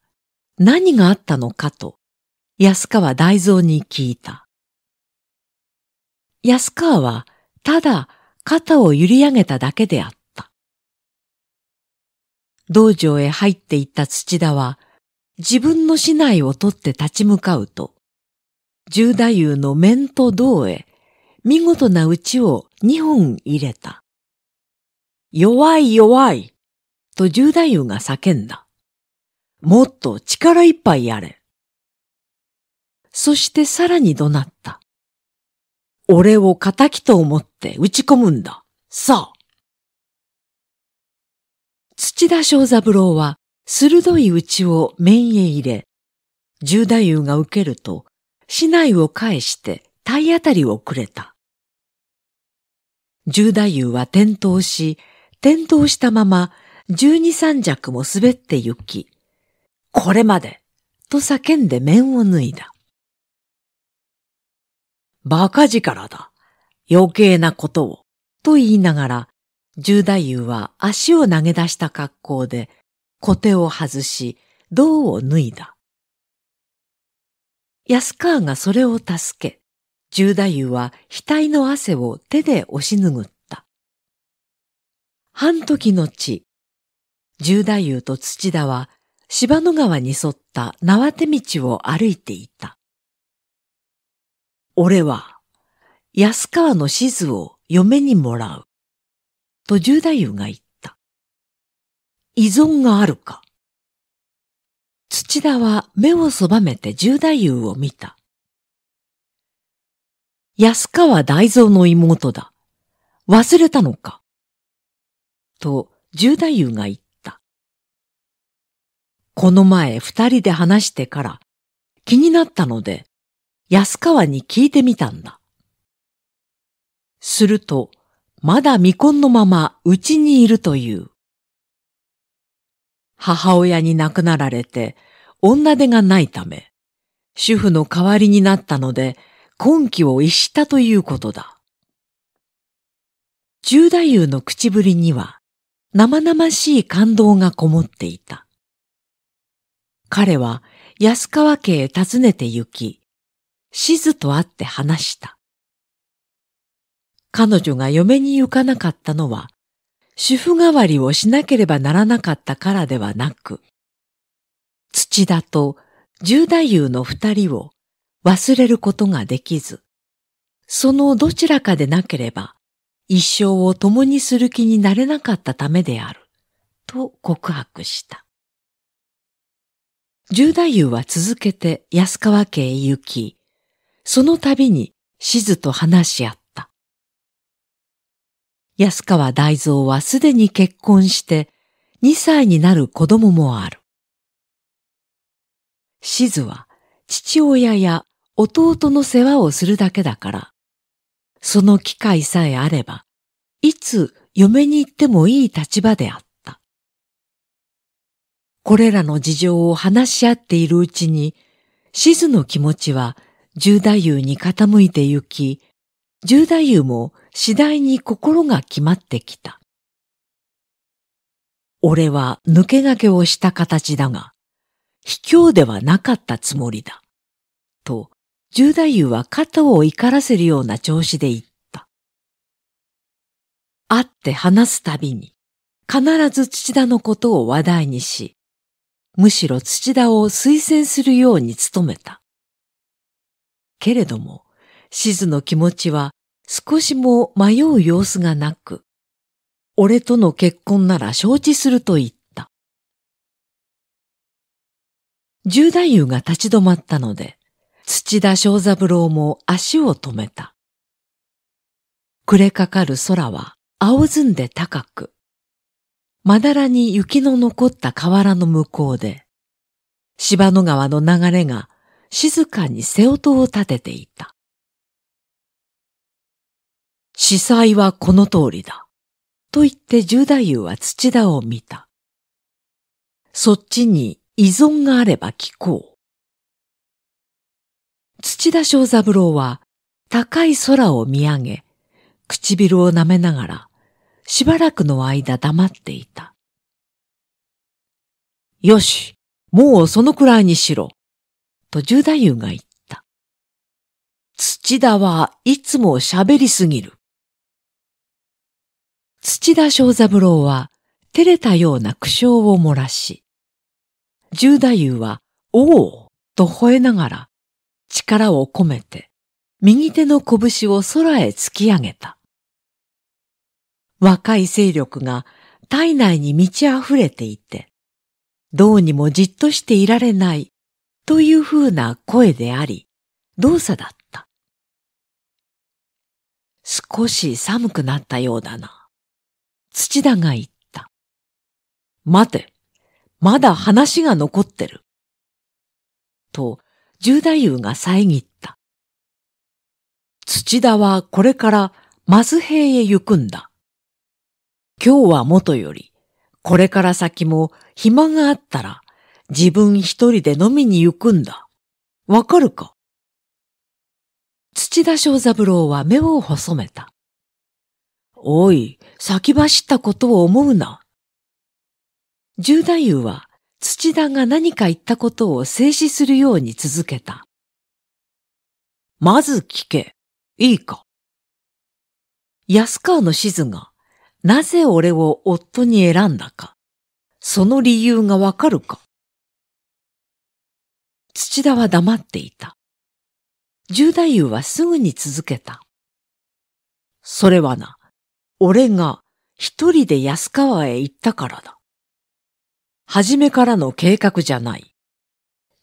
何があったのかと、安川大蔵に聞いた。安川は、ただ肩を揺り上げただけであった。道場へ入っていった土田は、自分の竹内を取って立ち向かうと、十太夫の面と胴へ、見事な打ちを二本入れた。弱い弱いと十太夫が叫んだ。もっと力いっぱいやれ。そしてさらに怒鳴った。俺を仇と思って打ち込むんだ。さあ。土田正三郎は鋭い打ちを面へ入れ、十太夫が受けると市内を返して体当たりをくれた。十太夫は転倒し、転倒したまま十二三尺も滑って行き、これまでと叫んで面を脱いだ。馬鹿力だ。余計なことを。と言いながら、十太夫は足を投げ出した格好で、小手を外し、胴を脱いだ。安川がそれを助け、十太夫は額の汗を手で押し拭った。半時の地、十太夫と土田は芝野川に沿った縄手道を歩いていた。俺は安川の静を嫁にもらう。と十太夫が言った。依存があるか土田は目をそばめて十太夫を見た。安川大蔵の妹だ。忘れたのか。と、十太夫が言った。この前二人で話してから気になったので、安川に聞いてみたんだ。すると、まだ未婚のまま家にいるという。母親に亡くなられて、女手がないため、主婦の代わりになったので、根気を逸したということだ。十太夫の口ぶりには、生々しい感動がこもっていた。彼は安川家へ訪ねて行き、静と会って話した。彼女が嫁に行かなかったのは、主婦代わりをしなければならなかったからではなく、土田と十太夫の二人を忘れることができず、そのどちらかでなければ一生を共にする気になれなかったためである、と告白した。十太夫は続けて安川家へ行き、その度に静と話し合った。安川大蔵はすでに結婚して2歳になる子供もある。シズは父親や弟の世話をするだけだから、その機会さえあれば、いつ嫁に行ってもいい立場であった。これらの事情を話し合っているうちに、シズの気持ちは十太夫に傾いてゆき、十太夫も次第に心が決まってきた。俺は抜け駆けをした形だが、卑怯ではなかったつもりだ。と、十大夫は肩を怒らせるような調子で言った。会って話すたびに、必ず土田のことを話題にし、むしろ土田を推薦するように努めた。けれども、静の気持ちは少しも迷う様子がなく、俺との結婚なら承知すると言った。十太夫が立ち止まったので、土田正三郎も足を止めた。暮れかかる空は青ずんで高く、まだらに雪の残った河原の向こうで、芝野川の流れが静かに背音を立てていた。司祭はこの通りだ。と言って十太夫は土田を見た。そっちに依存があれば聞こう。土田正三郎は高い空を見上げ、唇を舐めながら、しばらくの間黙っていた。よし、もうそのくらいにしろ、と十太夫が言った。土田はいつも喋りすぎる。土田正三郎は照れたような苦笑を漏らし、十太夫は、おおと吠えながら、力を込めて、右手の拳を空へ突き上げた。若い勢力が体内に満ち溢れていて、どうにもじっとしていられないという風な声であり、動作だった。少し寒くなったようだな。土田が言った。待て。まだ話が残ってる。と、十太夫が遮った。土田はこれから松平へ行くんだ。今日はもとより、これから先も暇があったら自分一人で飲みに行くんだ。わかるか土田正三郎は目を細めた。おい、先走ったことを思うな。十太夫は土田が何か言ったことを静止するように続けた。まず聞け。いいか。安川の静がなぜ俺を夫に選んだか、その理由がわかるか。土田は黙っていた。十太夫はすぐに続けた。それはな、俺が一人で安川へ行ったからだ。初めからの計画じゃない。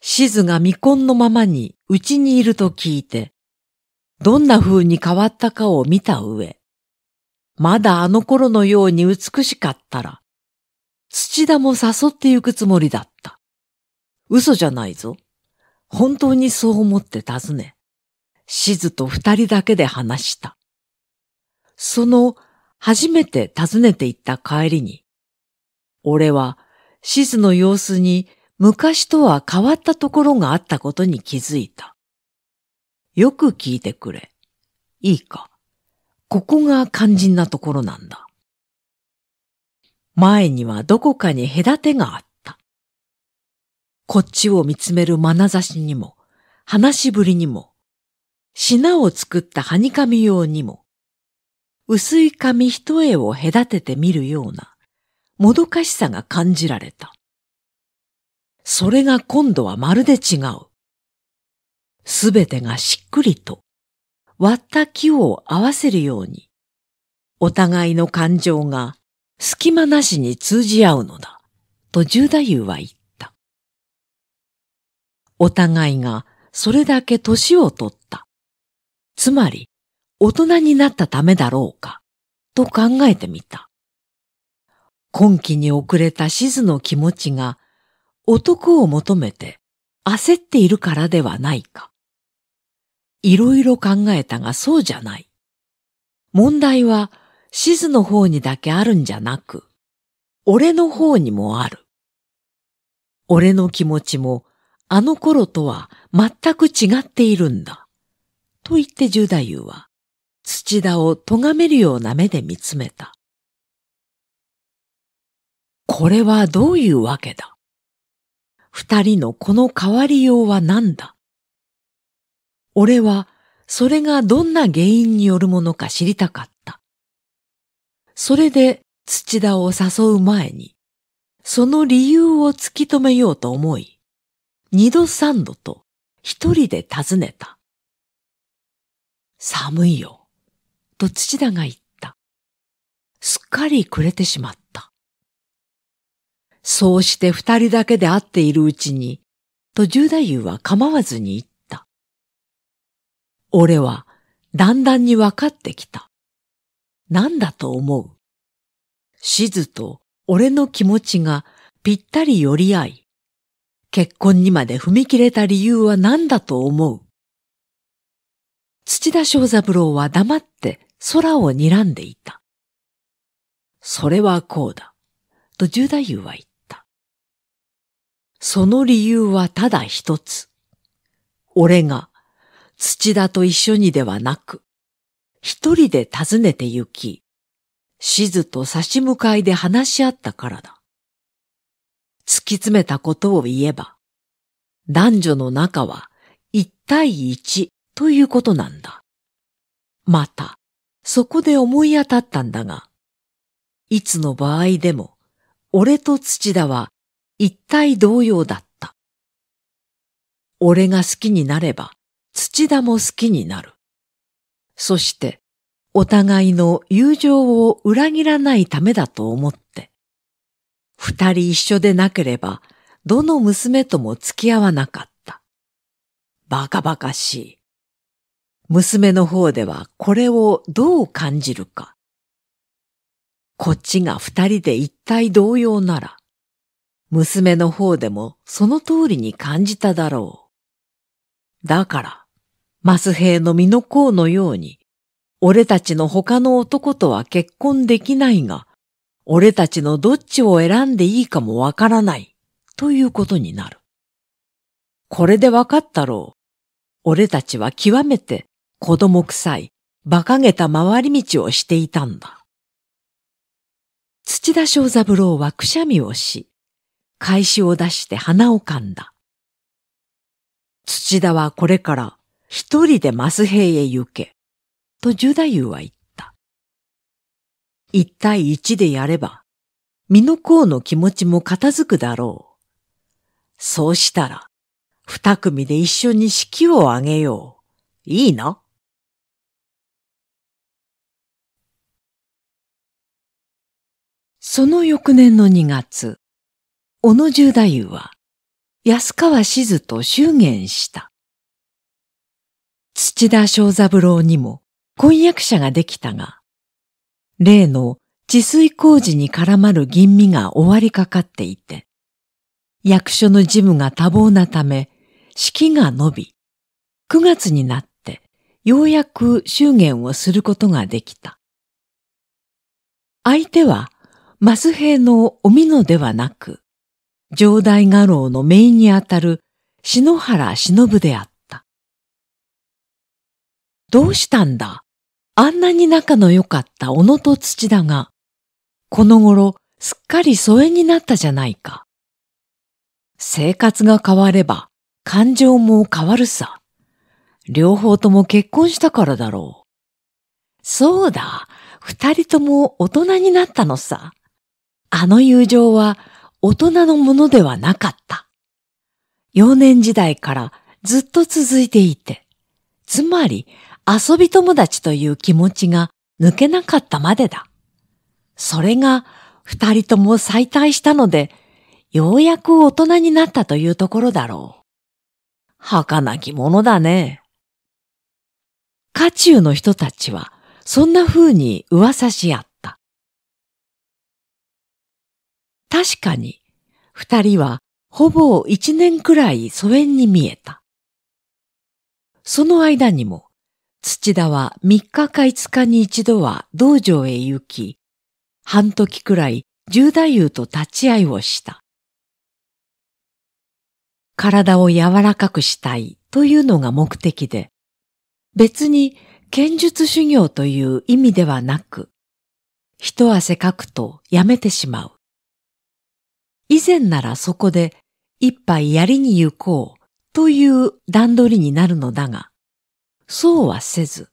しずが未婚のままにうちにいると聞いて、どんな風に変わったかを見た上、まだあの頃のように美しかったら、土田も誘ってゆくつもりだった。嘘じゃないぞ。本当にそう思って尋ね、しずと二人だけで話した。その初めて尋ねて行った帰りに、俺はシズの様子に昔とは変わったところがあったことに気づいた。よく聞いてくれ。いいか。ここが肝心なところなんだ。前にはどこかに隔てがあった。こっちを見つめる眼差しにも、話しぶりにも、品を作ったはにかみ用にも、薄い紙一重を隔ててみるような、もどかしさが感じられた。それが今度はまるで違う。すべてがしっくりと、割った木を合わせるように、お互いの感情が隙間なしに通じ合うのだ、と十太夫は言った。お互いがそれだけ年を取った。つまり、大人になったためだろうか、と考えてみた。今季に遅れた静の気持ちが男を求めて焦っているからではないか。いろいろ考えたがそうじゃない。問題は静の方にだけあるんじゃなく、俺の方にもある。俺の気持ちもあの頃とは全く違っているんだ。と言ってジュダユは土田を咎めるような目で見つめた。これはどういうわけだ二人のこの変わりようは何だ俺はそれがどんな原因によるものか知りたかった。それで土田を誘う前に、その理由を突き止めようと思い、二度三度と一人で尋ねた。寒いよ、と土田が言った。すっかり暮れてしまった。そうして二人だけで会っているうちに、と十太夫は構わずに言った。俺はだんだんに分かってきた。何だと思うしずと俺の気持ちがぴったり寄り合い、結婚にまで踏み切れた理由は何だと思う土田正三郎は黙って空を睨んでいた。それはこうだ、と十太夫は言った。その理由はただ一つ。俺が土田と一緒にではなく、一人で訪ねて行き、静と差し向かいで話し合ったからだ。突き詰めたことを言えば、男女の仲は一対一ということなんだ。また、そこで思い当たったんだが、いつの場合でも、俺と土田は一体同様だった。俺が好きになれば、土田も好きになる。そして、お互いの友情を裏切らないためだと思って、二人一緒でなければ、どの娘とも付き合わなかった。バカバカしい。娘の方ではこれをどう感じるか。こっちが二人で一体同様なら、娘の方でもその通りに感じただろう。だから、マス兵の身の甲のように、俺たちの他の男とは結婚できないが、俺たちのどっちを選んでいいかもわからない、ということになる。これでわかったろう。俺たちは極めて子供臭い、馬鹿げた回り道をしていたんだ。土田正三郎はくしゃみをし、返しを出して鼻を噛んだ。土田はこれから一人でマス兵へ行け、と十太夫は言った。一対一でやれば、身の甲の気持ちも片付くだろう。そうしたら、二組で一緒に式をあげよう。いいな。その翌年の二月、小野十太夫は安川静と祝言した。土田正三郎にも婚約者ができたが、例の治水工事に絡まる吟味が終わりかかっていて、役所の事務が多忙なため、式が伸び、9月になってようやく祝言をすることができた。相手は、マス兵のおみのではなく、上代画廊の名にあたる篠原忍であった。どうしたんだあんなに仲の良かった小野と土田が、この頃すっかり疎遠になったじゃないか。生活が変われば感情も変わるさ。両方とも結婚したからだろう。そうだ、二人とも大人になったのさ。あの友情は大人のものではなかった。幼年時代からずっと続いていて、つまり遊び友達という気持ちが抜けなかったまでだ。それが二人とも再退したので、ようやく大人になったというところだろう。儚きものだね。家中の人たちは、そんな風に噂し合った。確かに、二人はほぼ一年くらい疎遠に見えた。その間にも、土田は三日か五日に一度は道場へ行き、半時くらい十太夫と立ち会いをした。体を柔らかくしたいというのが目的で、別に剣術修行という意味ではなく、一汗かくとやめてしまう。以前ならそこで一杯やりに行こうという段取りになるのだが、そうはせず、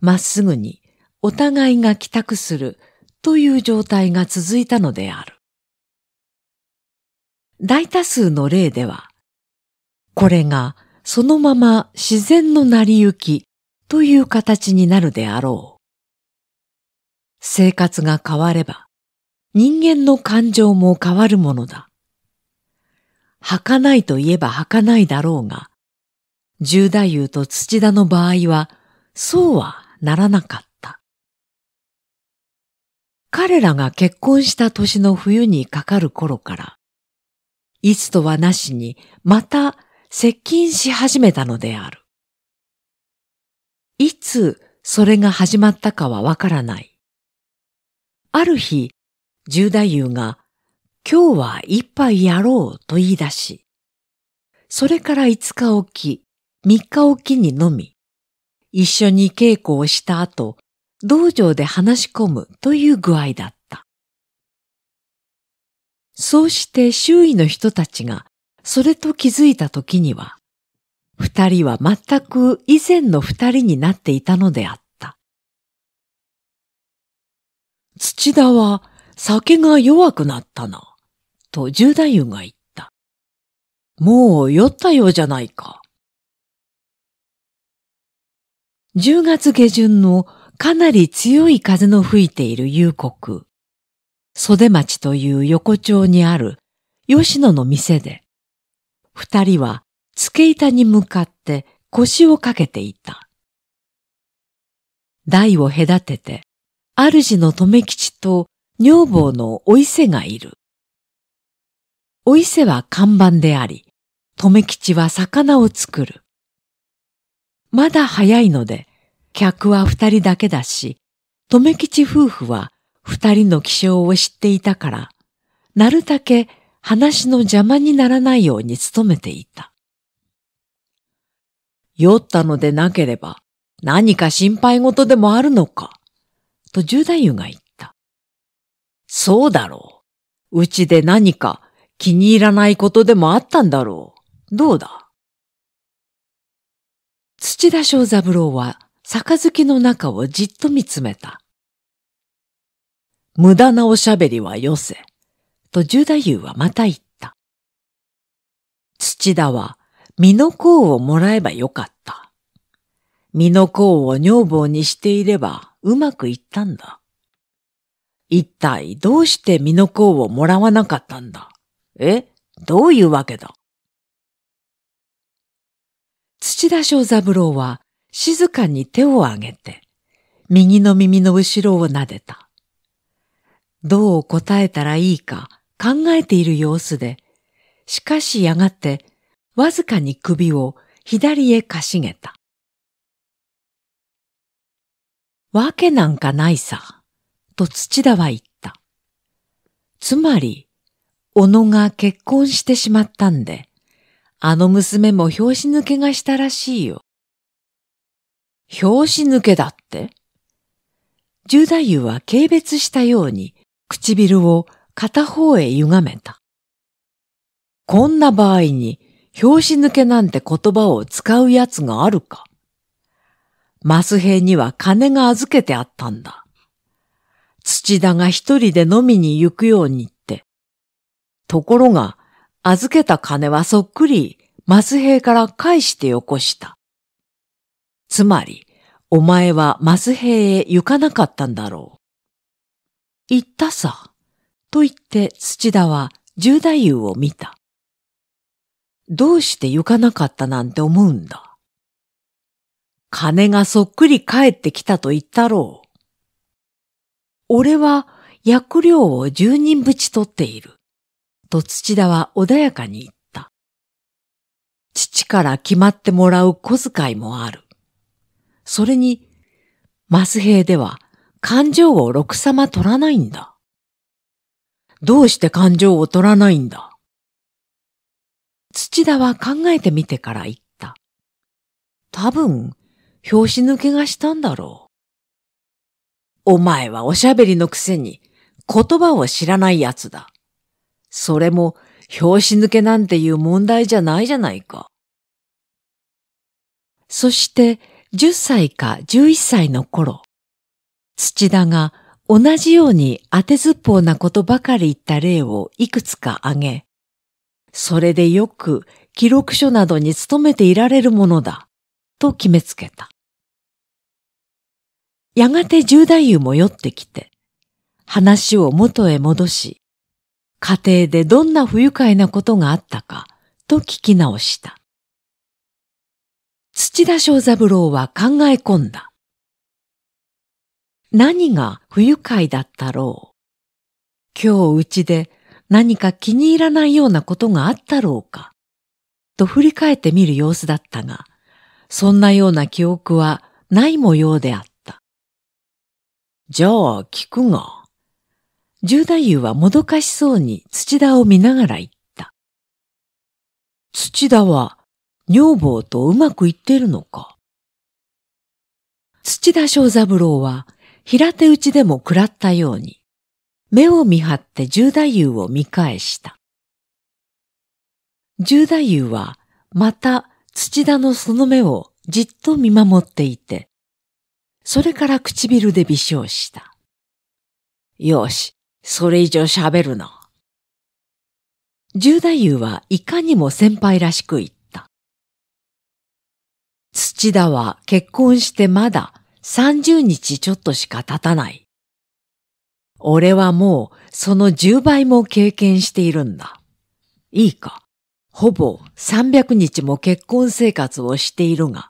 まっすぐにお互いが帰宅するという状態が続いたのである。大多数の例では、これがそのまま自然の成り行きという形になるであろう。生活が変われば、人間の感情も変わるものだ。儚いといえば儚いだろうが、十大夫と土田の場合は、そうはならなかった。彼らが結婚した年の冬にかかる頃から、いつとはなしにまた接近し始めたのである。いつそれが始まったかはわからない。ある日、十太夫が、今日は一杯やろうと言い出し、それから五日おき、三日おきに飲み、一緒に稽古をした後、道場で話し込むという具合だった。そうして周囲の人たちがそれと気づいた時には、二人は全く以前の二人になっていたのであった。土田は酒が弱くなったな、と十太夫が言った。もう酔ったようじゃないか。10月下旬のかなり強い風の吹いている夕刻、袖町という横丁にある吉野の店で、二人は付け板に向かって腰をかけていた。台を隔てて、主の留吉と女房のお伊勢がいる。お伊勢は看板であり、留吉は魚を作る。まだ早いので、客は二人だけだし、留吉夫婦は二人の気象を知っていたから、なるだけ話の邪魔にならないように努めていた。酔ったのでなければ、何か心配事でもあるのか、と十太夫が言った。そうだろう。うちで何か気に入らないことでもあったんだろう。どうだ土田正三郎は杯の中をじっと見つめた。無駄なおしゃべりはよせ。と十太夫はまた言った。土田は身の甲をもらえばよかった。身の甲を女房にしていればうまくいったんだ。一体どうして身の甲をもらわなかったんだえどういうわけだ土田正三郎は静かに手を挙げて、右の耳の後ろを撫でた。どう答えたらいいか考えている様子で、しかしやがてわずかに首を左へかしげた。わけなんかないさ。と土田は言った。つまり、小野が結婚してしまったんで、あの娘も拍子抜けがしたらしいよ。拍子抜けだって十太夫は軽蔑したように唇を片方へ歪めた。こんな場合に拍子抜けなんて言葉を使うやつがあるか。マスヘには金が預けてあったんだ。土田が一人で飲みに行くように言って。ところが、預けた金はそっくり、マスから返してよこした。つまり、お前はマスへ行かなかったんだろう。行ったさ。と言って土田は十太夫を見た。どうして行かなかったなんて思うんだ。金がそっくり帰ってきたと言ったろう。俺は薬量を十人ぶち取っている。と土田は穏やかに言った。父から決まってもらう小遣いもある。それに、マス兵では感情を六様取らないんだ。どうして感情を取らないんだ土田は考えてみてから言った。多分、拍子抜けがしたんだろう。お前はおしゃべりのくせに言葉を知らない奴だ。それも拍子抜けなんていう問題じゃないじゃないか。そして10歳か11歳の頃、土田が同じように当てずっぽうなことばかり言った例をいくつか挙げ、それでよく記録書などに勤めていられるものだ、と決めつけた。やがて重大夫も寄ってきて、話を元へ戻し、家庭でどんな不愉快なことがあったか、と聞き直した。土田正三郎は考え込んだ。何が不愉快だったろう。今日うちで何か気に入らないようなことがあったろうか。と振り返ってみる様子だったが、そんなような記憶はない模様であっじゃあ聞くが。十太夫はもどかしそうに土田を見ながら言った。土田は女房とうまくいってるのか土田正三郎は平手打ちでも食らったように、目を見張って十太夫を見返した。十太夫はまた土田のその目をじっと見守っていて、それから唇で微笑した。よし、それ以上喋るな。十太夫はいかにも先輩らしく言った。土田は結婚してまだ30日ちょっとしか経たない。俺はもうその10倍も経験しているんだ。いいか、ほぼ300日も結婚生活をしているが、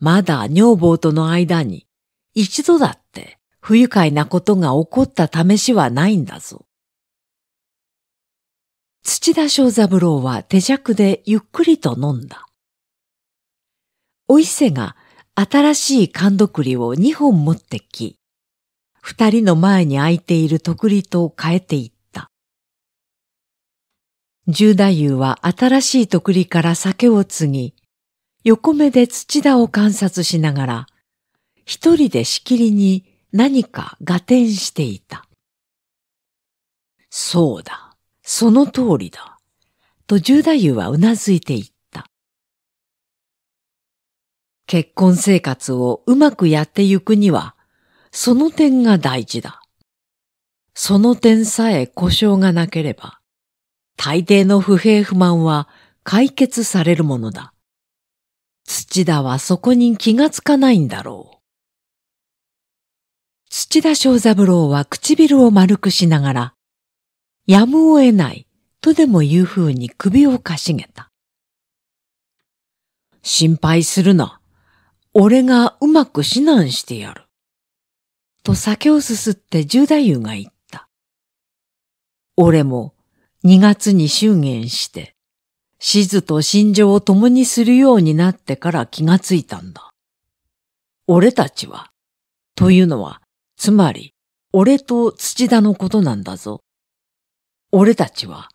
まだ女房との間に一度だって不愉快なことが起こった試しはないんだぞ。土田正三郎は手酌でゆっくりと飲んだ。お伊勢が新しい缶どくりを二本持ってき、二人の前に空いている徳利と変えていった。十太夫は新しい徳利から酒を継ぎ、横目で土田を観察しながら、一人でしきりに何か合点していた。そうだ、その通りだ、と十太夫はうなずいていった。結婚生活をうまくやってゆくには、その点が大事だ。その点さえ故障がなければ、大抵の不平不満は解決されるものだ。土田はそこに気がつかないんだろう。土田正三郎は唇を丸くしながら、やむを得ないとでもいう風に首をかしげた。心配するな。俺がうまく指南してやる。と酒をすすって十太夫が言った。俺も2月に祝言して、シズと心情を共にするようになってから気がついたんだ。俺たちは、というのは、つまり、俺と土田のことなんだぞ。俺たちは、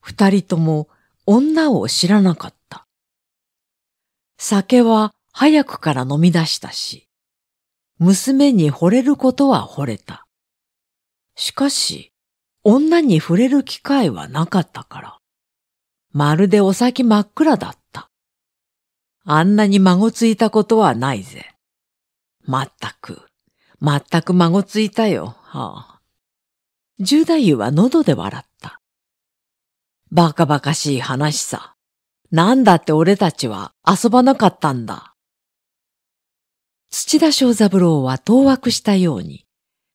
二人とも女を知らなかった。酒は早くから飲み出したし、娘に惚れることは惚れた。しかし、女に触れる機会はなかったから。まるでお先真っ暗だった。あんなに孫ついたことはないぜ。まったく、まったく孫ついたよ、はあ。十代夫は喉で笑った。バカバカしい話さ。なんだって俺たちは遊ばなかったんだ。土田正三郎は当惑したように、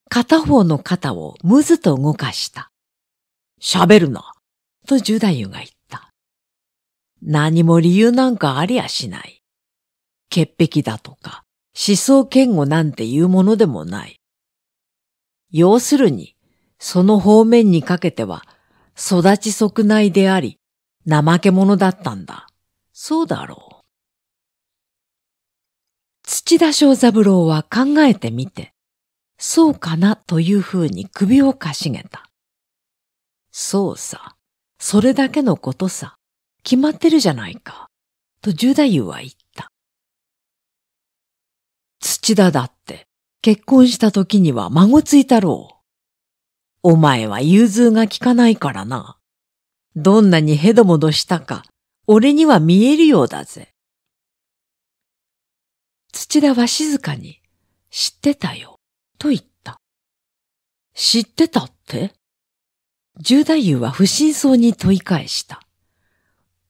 片方の肩をむずと動かした。喋るな、と十代夫が言った。何も理由なんかありゃしない。潔癖だとか、思想嫌悪なんていうものでもない。要するに、その方面にかけては、育ち即内であり、怠け者だったんだ。そうだろう。土田正三郎は考えてみて、そうかなというふうに首をかしげた。そうさ、それだけのことさ。決まってるじゃないか、と十太夫は言った。土田だって、結婚した時には孫ついたろう。お前は融通が効かないからな。どんなにヘドモドしたか、俺には見えるようだぜ。土田は静かに、知ってたよ、と言った。知ってたって十太夫は不審そうに問い返した。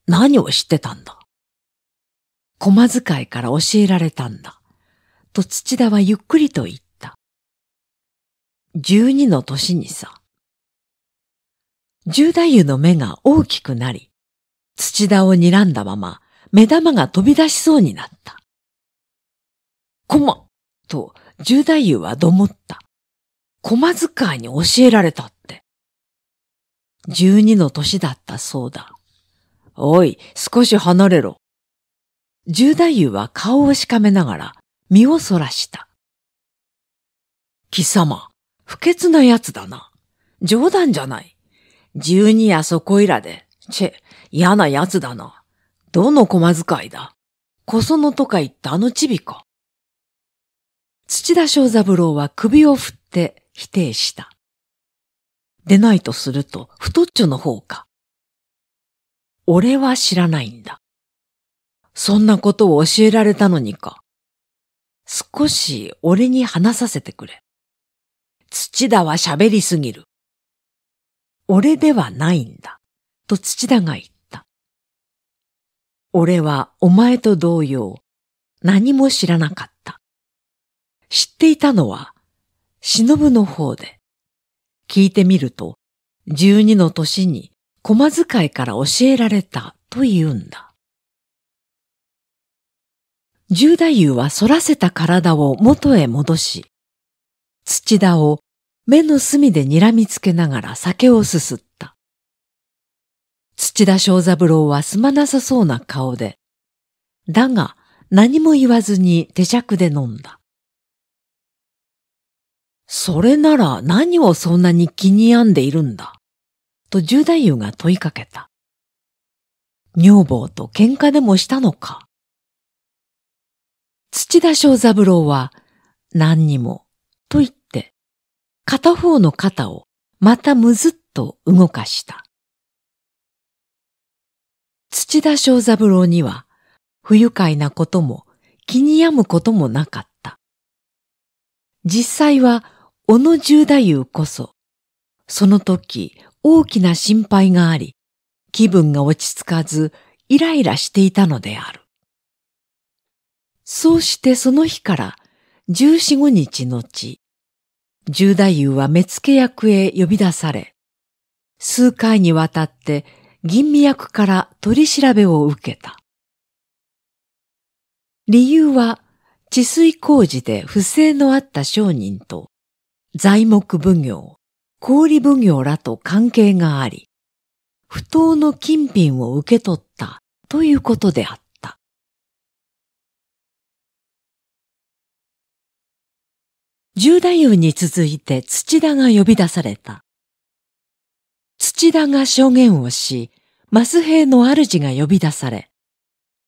何を知ってたんだ駒遣いから教えられたんだ。と土田はゆっくりと言った。十二の年にさ。十太夫の目が大きくなり、土田を睨んだまま、目玉が飛び出しそうになった。こま、と十太夫はどもった。駒遣いに教えられたって。十二の年だったそうだ。おい、少し離れろ。十太夫は顔をしかめながら、身をそらした。貴様、不潔な奴だな。冗談じゃない。十二やそこいらで、チェ、嫌な奴だな。どの駒遣いだ。そのとか言ったあのチビか。土田正三郎は首を振って否定した。でないとすると、太っちょの方か。俺は知らないんだ。そんなことを教えられたのにか。少し俺に話させてくれ。土田は喋りすぎる。俺ではないんだ、と土田が言った。俺はお前と同様、何も知らなかった。知っていたのは、忍の方で。聞いてみると、十二の年に駒遣いから教えられたと言うんだ。十太夫は反らせた体を元へ戻し、土田を目の隅で睨みつけながら酒をすすった。土田正三郎はすまなさそうな顔で、だが何も言わずに手酌で飲んだ。それなら何をそんなに気に病んでいるんだ。と十太夫が問いかけた。女房と喧嘩でもしたのか土田正三郎は何にもと言って片方の肩をまたむずっと動かした。土田正三郎には不愉快なことも気に病むこともなかった。実際は小野十太夫こそその時大きな心配があり、気分が落ち着かずイライラしていたのである。そうしてその日から十四五日後、十大夫は目付役へ呼び出され、数回にわたって吟味役から取り調べを受けた。理由は治水工事で不正のあった商人と材木奉行、小売奉行らと関係があり、不当の金品を受け取ったということであった。十大夫に続いて土田が呼び出された。土田が証言をし、マス兵の主が呼び出され、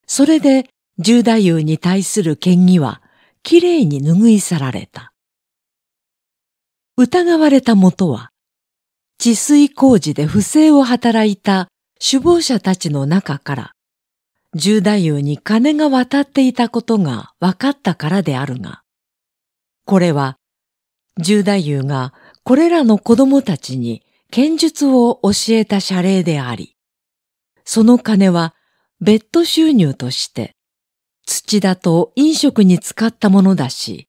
それで十大夫に対する権威はきれいに拭い去られた。疑われた元は、治水工事で不正を働いた首謀者たちの中から、十大夫に金が渡っていたことが分かったからであるが、これは、十大夫がこれらの子供たちに剣術を教えた謝礼であり、その金は別途収入として、土だと飲食に使ったものだし、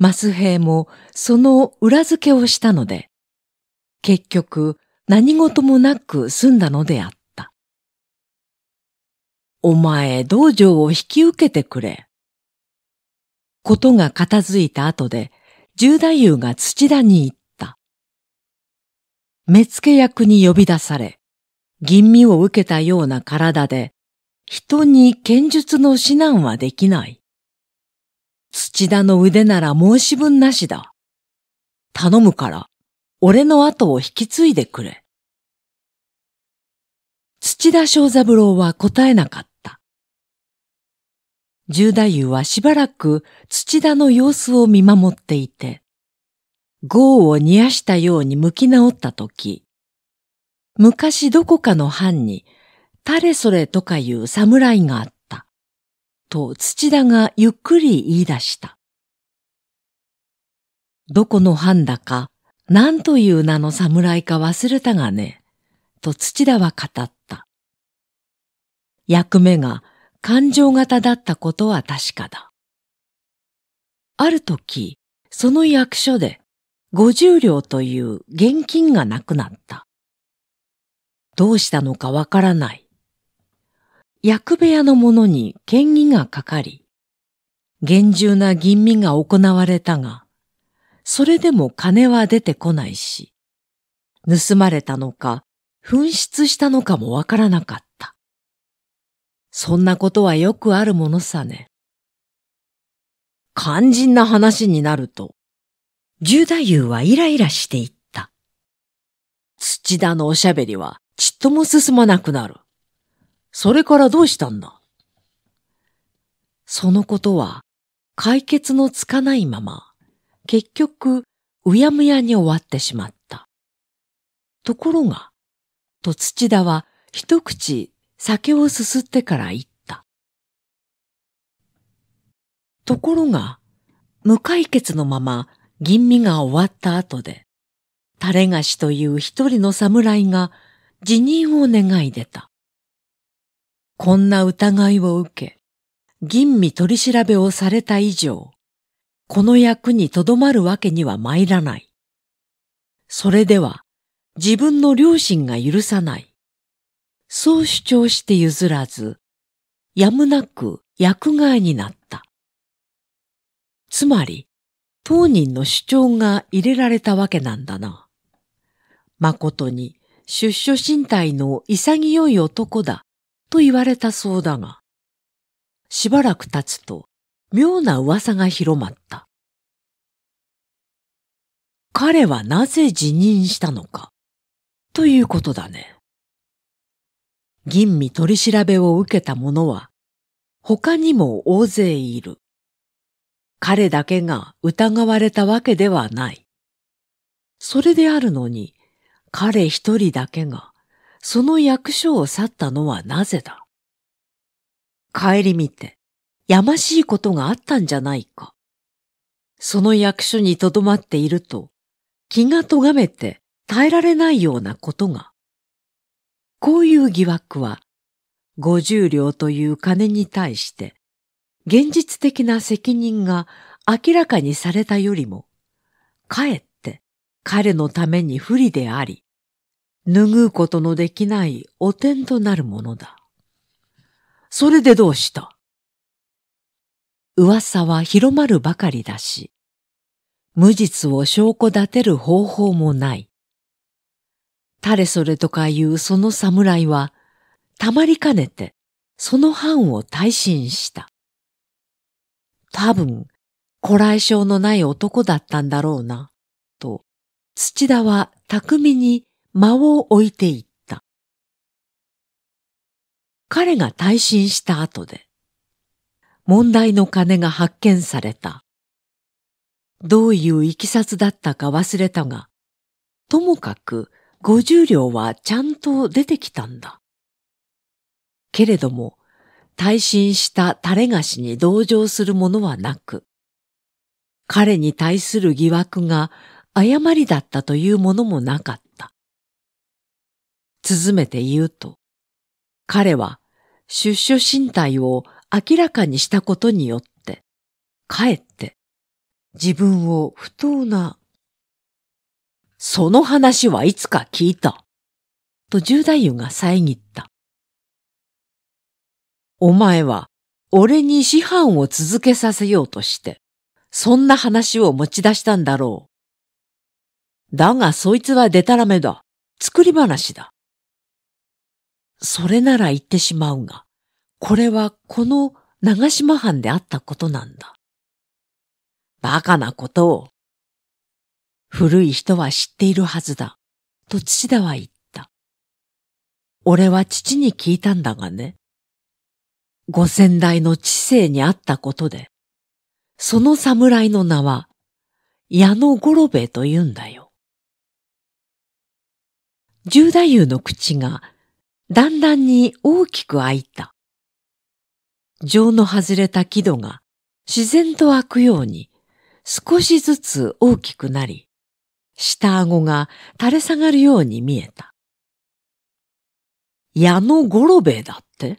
マス兵もその裏付けをしたので、結局何事もなく済んだのであった。お前道場を引き受けてくれ。ことが片付いた後で、十太夫が土田に行った。目付役に呼び出され、吟味を受けたような体で、人に剣術の指南はできない。土田の腕なら申し分なしだ。頼むから、俺の後を引き継いでくれ。土田正三郎は答えなかった。十太夫はしばらく土田の様子を見守っていて、豪を煮やしたように向き直ったとき、昔どこかの藩に、誰それとかいう侍があった。と土田がゆっくり言い出した。どこの藩だか、何という名の侍か忘れたがね、と土田は語った。役目が感情型だったことは確かだ。ある時、その役所で五十両という現金がなくなった。どうしたのかわからない。役部屋の者に権威がかかり、厳重な吟味が行われたが、それでも金は出てこないし、盗まれたのか、紛失したのかもわからなかった。そんなことはよくあるものさね。肝心な話になると、十太夫はイライラしていった。土田のおしゃべりはちっとも進まなくなる。それからどうしたんだそのことは解決のつかないまま、結局、うやむやに終わってしまった。ところが、と土田は一口酒をすすってから言った。ところが、無解決のまま吟味が終わった後で、タレ菓子という一人の侍が辞任を願い出た。こんな疑いを受け、吟味取り調べをされた以上、この役にとどまるわけには参らない。それでは自分の良心が許さない。そう主張して譲らず、やむなく役外になった。つまり、当人の主張が入れられたわけなんだな。誠に出所身体の潔い男だと言われたそうだが、しばらく経つと妙な噂が広まった。彼はなぜ辞任したのか、ということだね。吟味取り調べを受けた者は、他にも大勢いる。彼だけが疑われたわけではない。それであるのに、彼一人だけがその役所を去ったのはなぜだ帰り見て、やましいことがあったんじゃないか。その役所に留まっていると、気が咎めて耐えられないようなことが。こういう疑惑は、五十両という金に対して、現実的な責任が明らかにされたよりも、かえって彼のために不利であり、脱ぐことのできない汚点となるものだ。それでどうした噂は広まるばかりだし、無実を証拠立てる方法もない。誰それとかいうその侍は、たまりかねて、その藩を退信した。多分、古来性のない男だったんだろうな、と、土田は巧みに間を置いていった。彼が退診した後で、問題の金が発見された。どういう行きさつだったか忘れたが、ともかく五十両はちゃんと出てきたんだ。けれども、退診した垂れ菓子に同情するものはなく、彼に対する疑惑が誤りだったというものもなかっ綴めて言うと、彼は出所身体を明らかにしたことによって、かえって自分を不当な、その話はいつか聞いた、と十大夫が遮った。お前は俺に師範を続けさせようとして、そんな話を持ち出したんだろう。だがそいつはデタラメだ。作り話だ。それなら言ってしまうが、これはこの長島藩であったことなんだ。バカなことを。古い人は知っているはずだ、と父田は言った。俺は父に聞いたんだがね。五千代の知性にあったことで、その侍の名は、矢野五郎兵衛と言うんだよ。十太夫の口がだんだんに大きく開いた。情の外れた木戸が自然と開くように少しずつ大きくなり、下顎が垂れ下がるように見えた。矢野五郎兵衛だって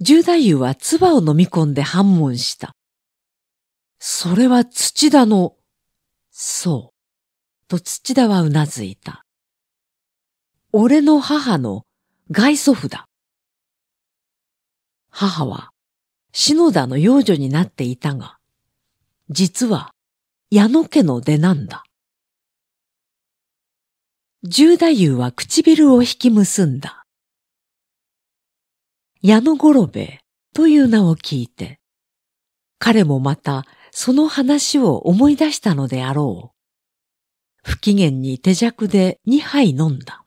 十太夫は唾を飲み込んで反問した。それは土田の、そう、と土田はうなずいた。俺の母の外祖父だ。母は篠田の養女になっていたが、実は矢野家の出なんだ。十太夫は唇を引き結んだ。矢野五郎兵衛という名を聞いて、彼もまたその話を思い出したのであろう。不機嫌に手酌で二杯飲んだ。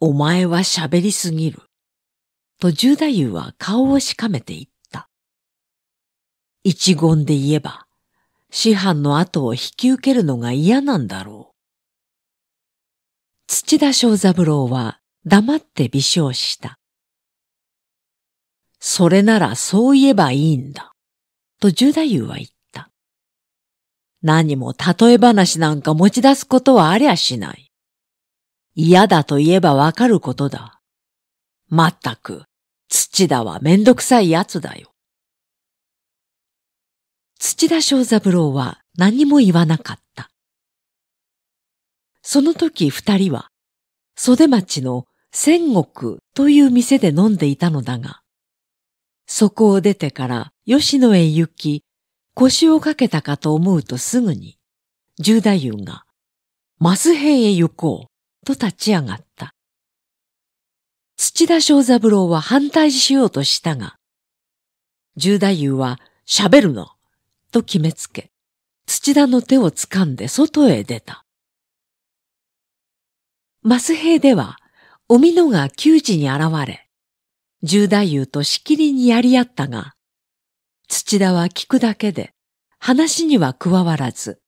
お前は喋りすぎる。と十太夫は顔をしかめていった。一言で言えば、師範の後を引き受けるのが嫌なんだろう。土田正三郎は黙って微笑した。それならそう言えばいいんだ。と十太夫は言った。何も例え話なんか持ち出すことはありゃしない。嫌だと言えばわかることだ。まったく、土田はめんどくさい奴だよ。土田正三郎は何も言わなかった。その時二人は、袖町の仙国という店で飲んでいたのだが、そこを出てから吉野へ行き、腰をかけたかと思うとすぐに、十太夫が、マスへ行こう、と立ち上がった。土田正三郎は反対しようとしたが、十太夫は喋るのと決めつけ、土田の手を掴んで外へ出た。マス兵では、おみのが窮地に現れ、十太夫としきりにやり合ったが、土田は聞くだけで、話には加わらず、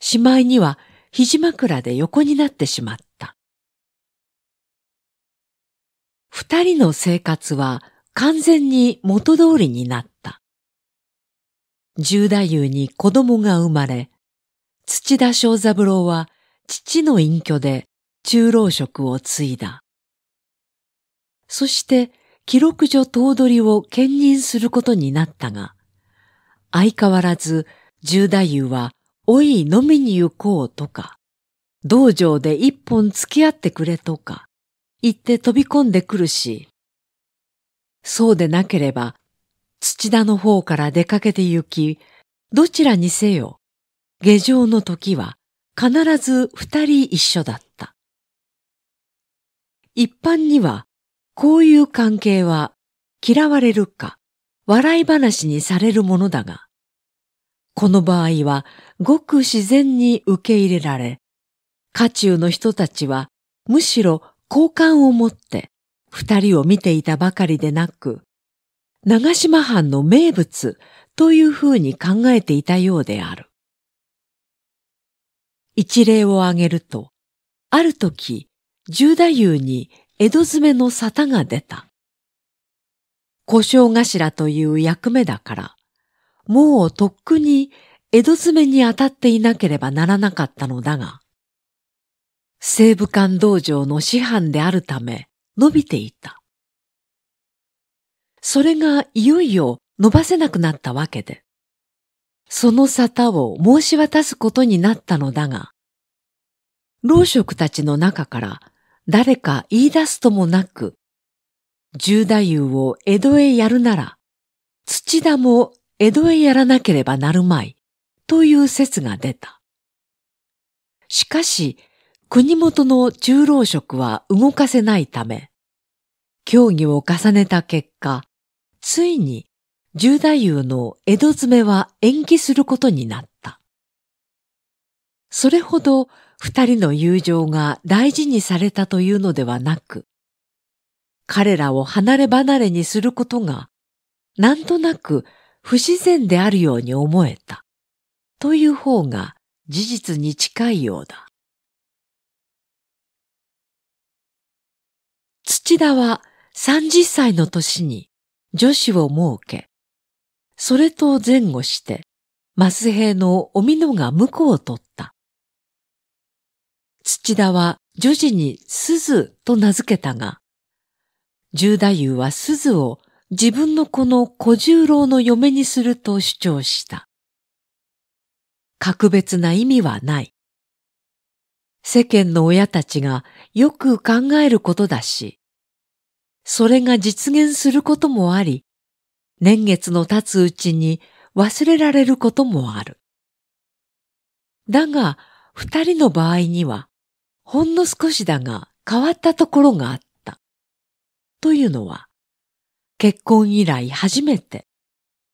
しまいには肘枕で横になってしまった。二人の生活は完全に元通りになった。十太夫に子供が生まれ、土田正三郎は父の隠居で中老職を継いだ。そして記録所頭取を兼任することになったが、相変わらず十太夫はおい飲みに行こうとか、道場で一本付き合ってくれとか、行って飛び込んでくるし、そうでなければ、土田の方から出かけて行き、どちらにせよ、下城の時は必ず二人一緒だった。一般には、こういう関係は嫌われるか、笑い話にされるものだが、この場合はごく自然に受け入れられ、家中の人たちはむしろ好感を持って二人を見ていたばかりでなく、長島藩の名物というふうに考えていたようである。一例を挙げると、ある時、十太夫に江戸詰めの沙汰が出た。故障頭という役目だから、もうとっくに江戸詰めに当たっていなければならなかったのだが、西武館道場の師範であるため伸びていた。それがいよいよ伸ばせなくなったわけで、その沙汰を申し渡すことになったのだが、老職たちの中から誰か言い出すともなく、十太夫を江戸へやるなら、土田も江戸へやらなければなるまい、という説が出た。しかし、国元の中老職は動かせないため、協議を重ねた結果、ついに十大夫の江戸詰めは延期することになった。それほど二人の友情が大事にされたというのではなく、彼らを離れ離れにすることが、なんとなく不自然であるように思えた、という方が事実に近いようだ。土田は30歳の年に女子を設け、それと前後して、マスヘのおみのが婿を取った。土田は女児に鈴と名付けたが、十太夫は鈴を自分の子の小十郎の嫁にすると主張した。格別な意味はない。世間の親たちがよく考えることだし、それが実現することもあり、年月の経つうちに忘れられることもある。だが、二人の場合には、ほんの少しだが変わったところがあった。というのは、結婚以来初めて、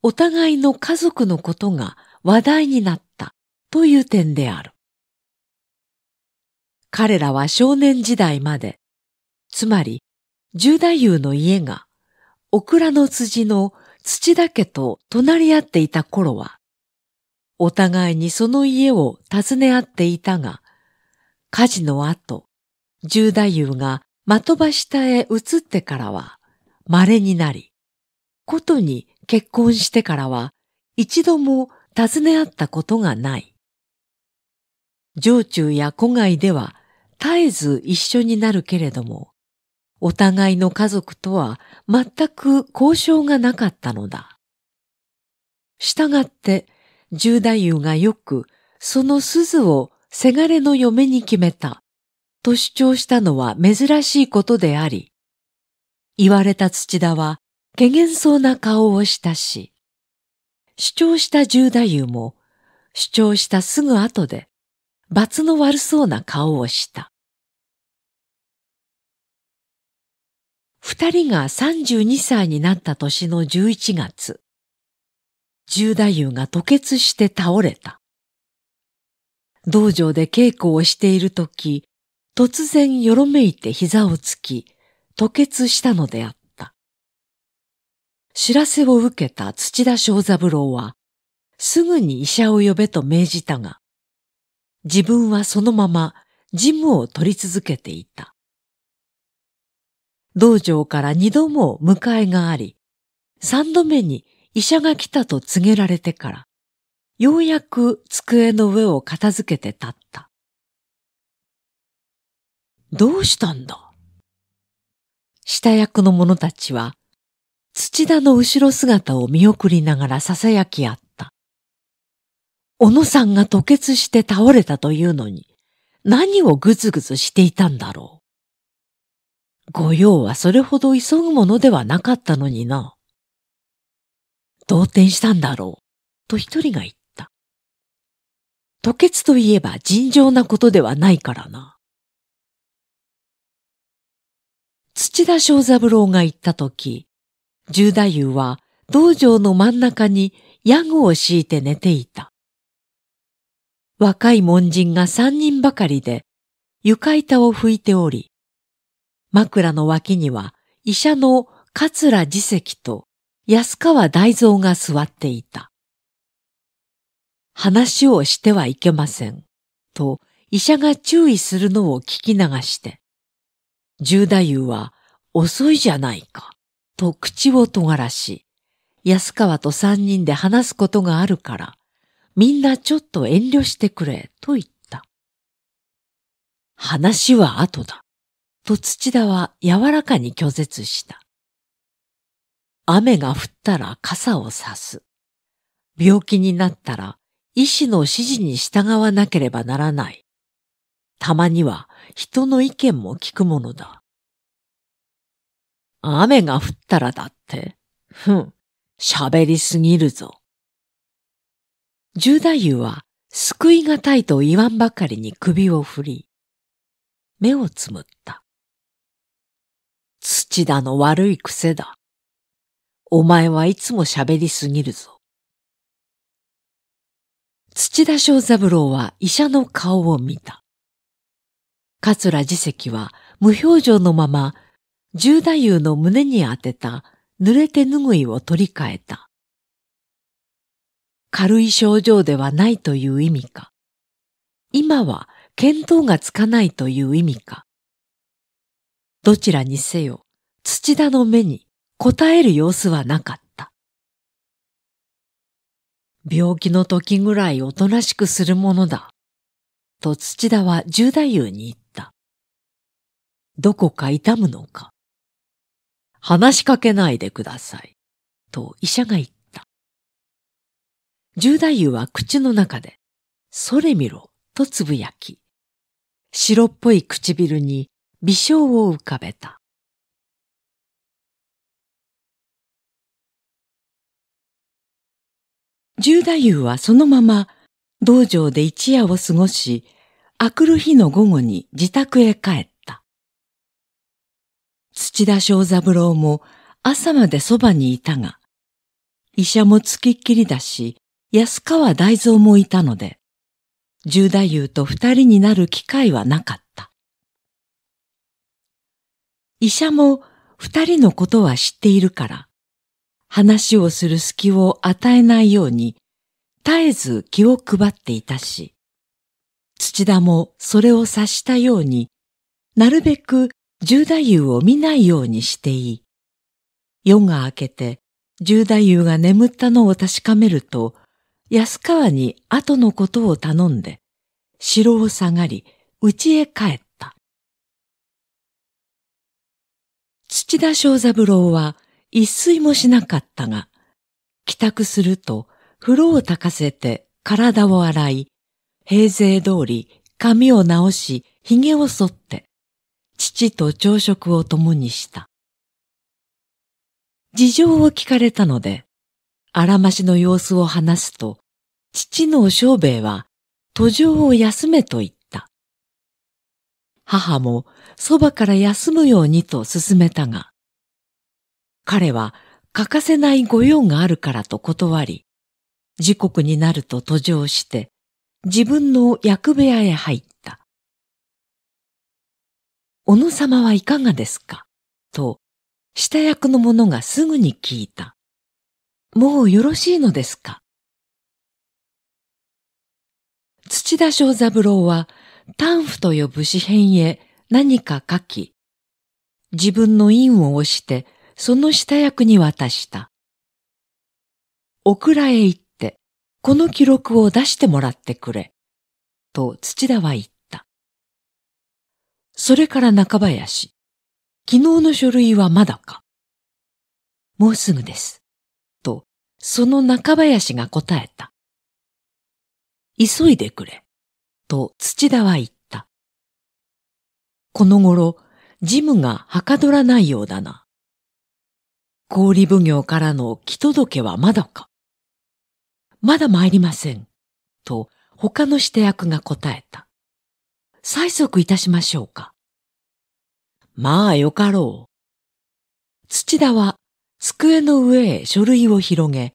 お互いの家族のことが話題になったという点である。彼らは少年時代まで、つまり十太夫の家が、オクラの辻の土田家と隣り合っていた頃は、お互いにその家を訪ね合っていたが、火事の後、十太夫が的場下へ移ってからは、稀になり、ことに結婚してからは、一度も尋ね合ったことがない。上中や古外では絶えず一緒になるけれども、お互いの家族とは全く交渉がなかったのだ。したがって、十太夫がよく、その鈴をせがれの嫁に決めた、と主張したのは珍しいことであり、言われた土田は、けげんそうな顔をしたし、主張した十太夫も、主張したすぐ後で、罰の悪そうな顔をした。二人が32歳になった年の11月、十太夫が吐血して倒れた。道場で稽古をしているとき、突然よろめいて膝をつき、吐血したのであった。知らせを受けた土田正三郎は、すぐに医者を呼べと命じたが、自分はそのまま事務を取り続けていた。道場から二度も迎えがあり、三度目に医者が来たと告げられてから、ようやく机の上を片付けて立った。どうしたんだ下役の者たちは、土田の後ろ姿を見送りながら囁き合った。小野さんが吐血して倒れたというのに、何をぐずぐずしていたんだろう。御用はそれほど急ぐものではなかったのにな。動転したんだろう、と一人が言った。吐血といえば尋常なことではないからな。土田正三郎が言ったとき、十太夫は道場の真ん中にヤグを敷いて寝ていた。若い門人が三人ばかりで、床板を拭いており、枕の脇には医者の桂自席と安川大蔵が座っていた。話をしてはいけません、と医者が注意するのを聞き流して、十太夫は遅いじゃないか、と口を尖らし、安川と三人で話すことがあるから、みんなちょっと遠慮してくれ、と言った。話は後だ。と土田は柔らかに拒絶した。雨が降ったら傘を差す。病気になったら医師の指示に従わなければならない。たまには人の意見も聞くものだ。雨が降ったらだって、ふん、喋りすぎるぞ。十太夫は救いがたいと言わんばかりに首を振り、目をつむった。土田の悪い癖だ。お前はいつも喋りすぎるぞ。土田正三郎は医者の顔を見た。桂次席は無表情のまま、十太夫の胸に当てた濡れてぬぐいを取り替えた。軽い症状ではないという意味か。今は見当がつかないという意味か。どちらにせよ、土田の目に答える様子はなかった。病気の時ぐらいおとなしくするものだ。と土田は十太夫に言った。どこか痛むのか。話しかけないでください。と医者が言った。十太夫は口の中で、それ見ろ、とつぶやき、白っぽい唇に微笑を浮かべた。十太夫はそのまま道場で一夜を過ごし、明くる日の午後に自宅へ帰った。土田正三郎も朝までそばにいたが、医者も付きっきりだし、安川大蔵もいたので、十太夫と二人になる機会はなかった。医者も二人のことは知っているから、話をする隙を与えないように、絶えず気を配っていたし、土田もそれを察したように、なるべく十大夫を見ないようにしていい。夜が明けて十大夫が眠ったのを確かめると、安川に後のことを頼んで、城を下がり、家へ帰った。七田正三郎は一睡もしなかったが、帰宅すると風呂を焚かせて体を洗い、平勢通り髪を直し、髭を剃って、父と朝食を共にした。事情を聞かれたので、あらましの様子を話すと、父の小兵衛は途上を休めと言っ母もそばから休むようにと勧めたが、彼は欠かせない御用があるからと断り、時刻になると途上して自分の役部屋へ入った。小野様はいかがですかと、下役の者がすぐに聞いた。もうよろしいのですか土田正三郎はンフと呼ぶ詩編へ何か書き、自分の印を押して、その下役に渡した。お蔵へ行って、この記録を出してもらってくれ、と土田は言った。それから中林、昨日の書類はまだかもうすぐです、と、その中林が答えた。急いでくれ。と土田は言った。この頃、ジムがはかどらないようだな。氷奉行からの来届けはまだか。まだ参りません。と他の指定役が答えた。催促いたしましょうか。まあよかろう。土田は机の上へ書類を広げ、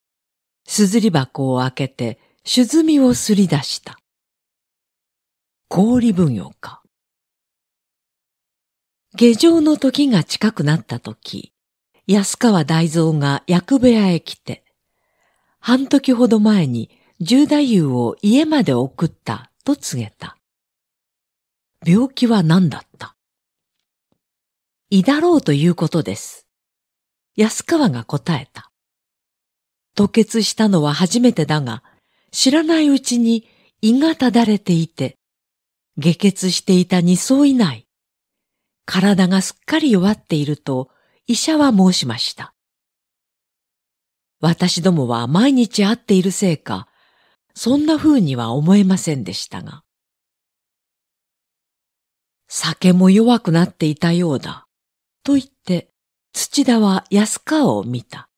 すずり箱を開けて、酒摘みをすり出した。氷奉行か。下城の時が近くなった時、安川大蔵が役部屋へ来て、半時ほど前に十太夫を家まで送ったと告げた。病気は何だった胃だろうということです。安川が答えた。吐血したのは初めてだが、知らないうちに胃がただれていて、下血していた2層以内、体がすっかり弱っていると医者は申しました。私どもは毎日会っているせいか、そんな風には思えませんでしたが。酒も弱くなっていたようだ。と言って、土田は安川を見た。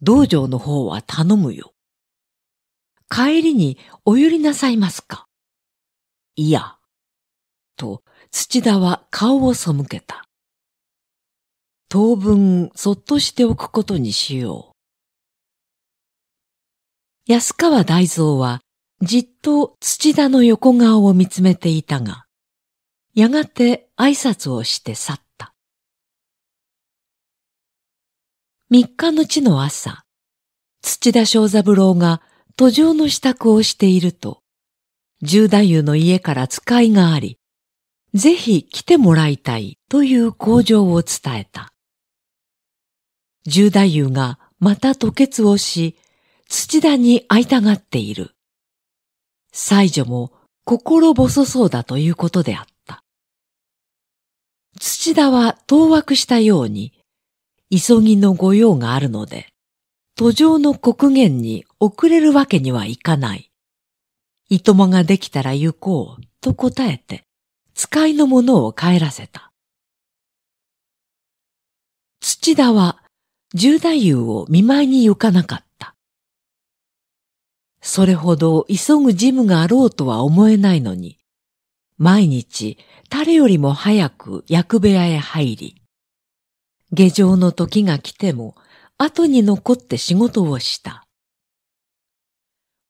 道場の方は頼むよ。帰りにお寄りなさいますか。いや。と、土田は顔を背けた。当分、そっとしておくことにしよう。安川大蔵は、じっと土田の横顔を見つめていたが、やがて挨拶をして去った。三日の地の朝、土田正三郎が途上の支度をしていると、十太夫の家から使いがあり、ぜひ来てもらいたいという工場を伝えた。十太夫がまた吐血をし、土田に会いたがっている。妻女も心細そうだということであった。土田は当惑したように、急ぎの御用があるので、途上の国限に遅れるわけにはいかない。いともができたら行こう、と答えて、使いのものを帰らせた。土田は、十太夫を見舞いに行かなかった。それほど急ぐ事務があろうとは思えないのに、毎日誰よりも早く役部屋へ入り、下城の時が来ても後に残って仕事をした。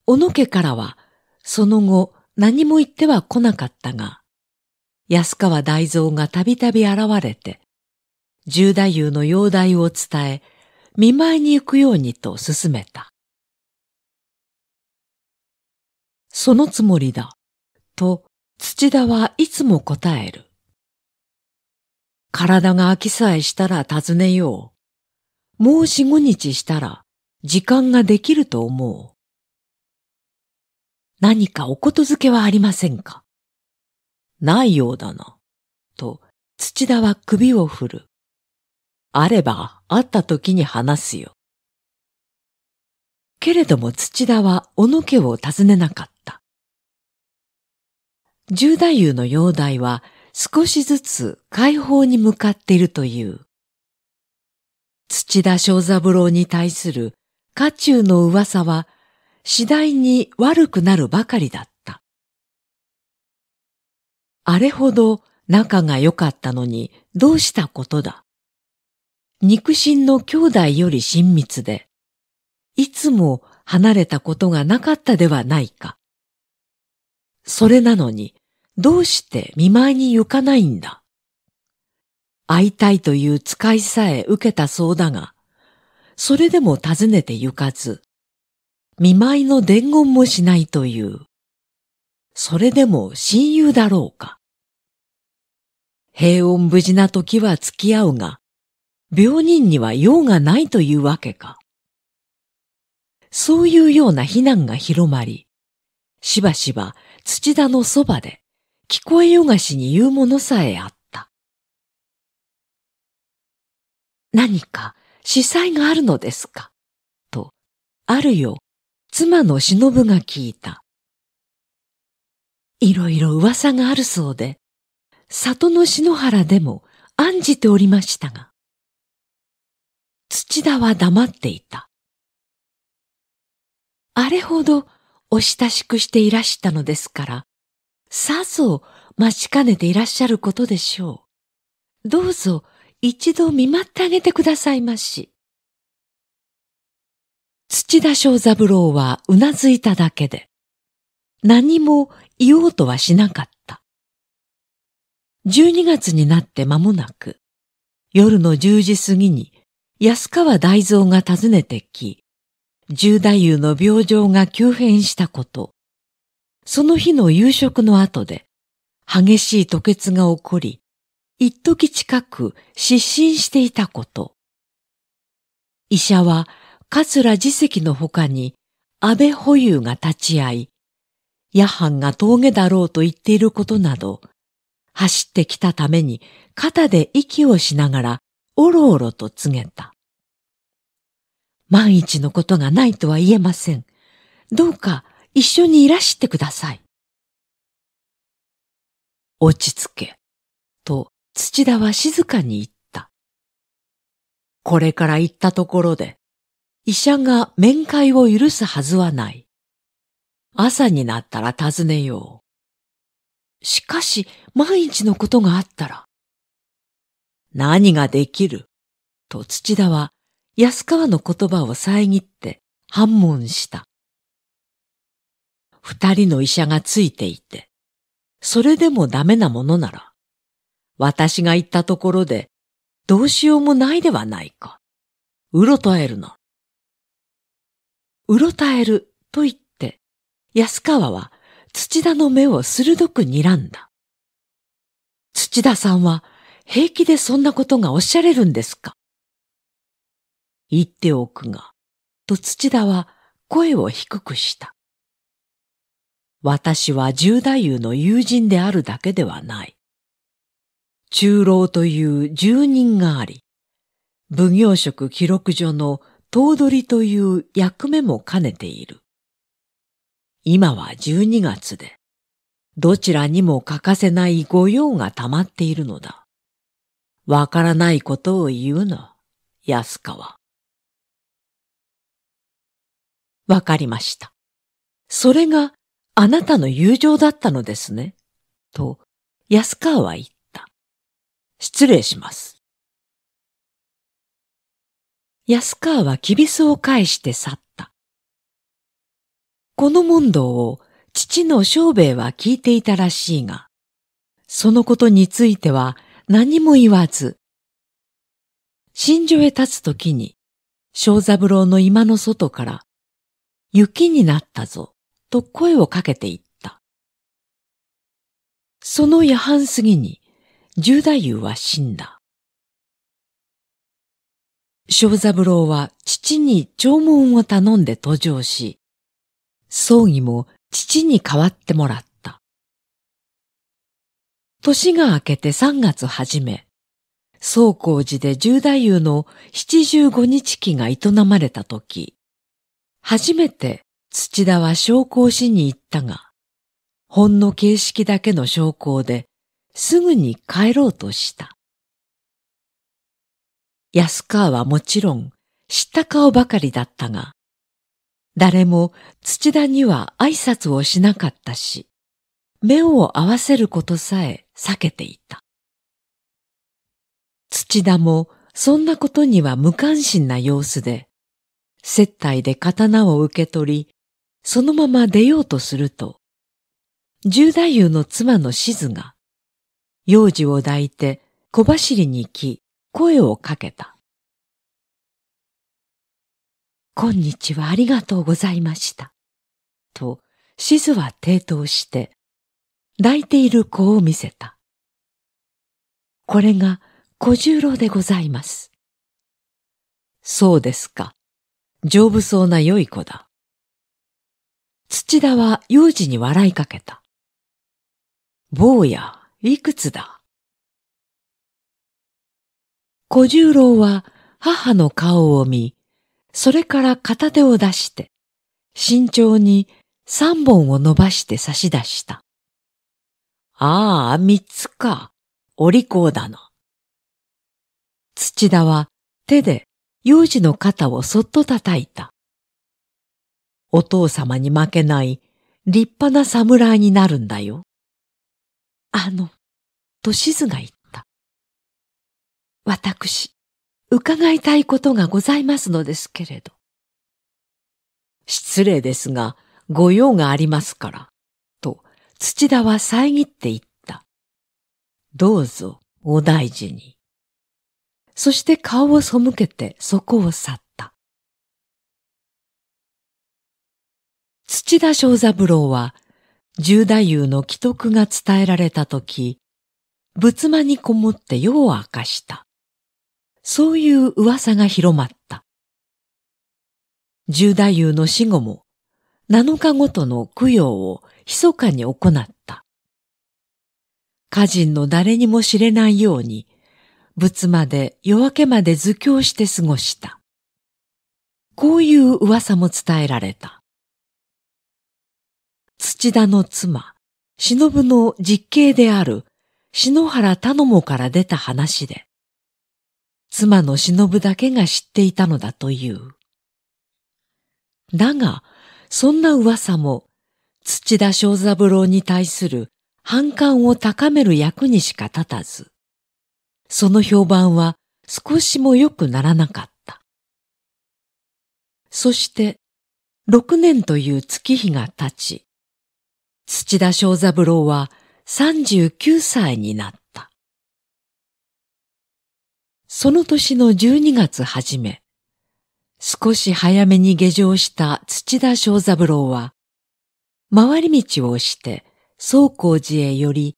小野家からはその後何も言っては来なかったが、安川大蔵がたびたび現れて、十太夫の容体を伝え、見舞いに行くようにと勧めた。そのつもりだ、と土田はいつも答える。体が飽きさえしたら尋ねよう。もう四五日したら時間ができると思う。何かおことづけはありませんかないようだな、と土田は首を振る。あれば会った時に話すよ。けれども土田は小野家を訪ねなかった。十太夫の容体は少しずつ解放に向かっているという。土田正三郎に対する家中の噂は次第に悪くなるばかりだった。あれほど仲が良かったのにどうしたことだ。肉親の兄弟より親密で、いつも離れたことがなかったではないか。それなのに、どうして見舞いに行かないんだ。会いたいという使いさえ受けたそうだが、それでも訪ねて行かず、見舞いの伝言もしないという。それでも親友だろうか。平穏無事な時は付き合うが、病人には用がないというわけか。そういうような非難が広まり、しばしば土田のそばで聞こえよがしに言うものさえあった。何か司祭があるのですかと、あるよ妻の忍が聞いた。いろいろ噂があるそうで、里の篠原でも案じておりましたが、土田は黙っていた。あれほどお親しくしていらしたのですから、さぞ待ちかねていらっしゃることでしょう。どうぞ一度見舞ってあげてくださいまし。土田正三郎はうなずいただけで、何も言おうとはしなかった。12月になって間もなく、夜の10時過ぎに安川大蔵が訪ねてき、重太夫の病状が急変したこと、その日の夕食の後で激しい吐血が起こり、一時近く失神していたこと。医者は桂自席の他に安倍保有が立ち会い、夜半が峠だろうと言っていることなど、走ってきたために肩で息をしながらおろおろと告げた。万一のことがないとは言えません。どうか一緒にいらしてください。落ち着け、と土田は静かに言った。これから行ったところで医者が面会を許すはずはない。朝になったら尋ねよう。しかし、万一のことがあったら。何ができると土田は安川の言葉を遮って反問した。二人の医者がついていて、それでもダメなものなら、私が言ったところでどうしようもないではないか。うろたえるな。うろたえると言って、安川は土田の目を鋭く睨んだ。土田さんは平気でそんなことがおっしゃれるんですか言っておくが、と土田は声を低くした。私は十太夫の友人であるだけではない。中老という住人があり、奉行職記録所の頭取という役目も兼ねている。今は12月で、どちらにも欠かせない御用が溜まっているのだ。わからないことを言うな、安川。わかりました。それがあなたの友情だったのですね。と、安川は言った。失礼します。安川はキビスを返して去った。この問答を父の正兵衛は聞いていたらしいが、そのことについては何も言わず、新所へ立つときに、正三郎の居間の外から、雪になったぞ、と声をかけていった。その夜半過ぎに、十太夫は死んだ。正三郎は父に弔問を頼んで登場し、葬儀も父に代わってもらった。年が明けて3月初め、宗光寺で十大夫の七十五日期が営まれた時、初めて土田は昇降しに行ったが、ほんの形式だけの昇降ですぐに帰ろうとした。安川はもちろん知った顔ばかりだったが、誰も土田には挨拶をしなかったし、目を合わせることさえ避けていた。土田もそんなことには無関心な様子で、接待で刀を受け取り、そのまま出ようとすると、十太夫の妻の静が、幼児を抱いて小走りに来、声をかけた。こんにちはありがとうございました。と、シズは抵当して、抱いている子を見せた。これが小十郎でございます。そうですか。丈夫そうな良い子だ。土田は幼児に笑いかけた。坊や、いくつだ小十郎は母の顔を見、それから片手を出して、慎重に三本を伸ばして差し出した。ああ、三つか。お利口だな。土田は手で幼児の肩をそっと叩いた。お父様に負けない立派な侍になるんだよ。あの、歳図が言っ私、伺いたいことがございますのですけれど。失礼ですが、ご用がありますから、と土田は遮って言った。どうぞ、お大事に。そして顔を背けてそこを去った。土田正三郎は、十太夫の既得が伝えられたとき、仏間にこもって夜を明かした。そういう噂が広まった。十大夫の死後も、7日ごとの供養を密かに行った。家人の誰にも知れないように、仏まで夜明けまで図教して過ごした。こういう噂も伝えられた。土田の妻、忍の実刑である篠原頼母から出た話で、妻の忍だけが知っていたのだという。だが、そんな噂も、土田正三郎に対する反感を高める役にしか立たず、その評判は少しも良くならなかった。そして、六年という月日が経ち、土田正三郎は三十九歳になった。その年の12月初め、少し早めに下城した土田正三郎は、回り道をして、宗光寺へより、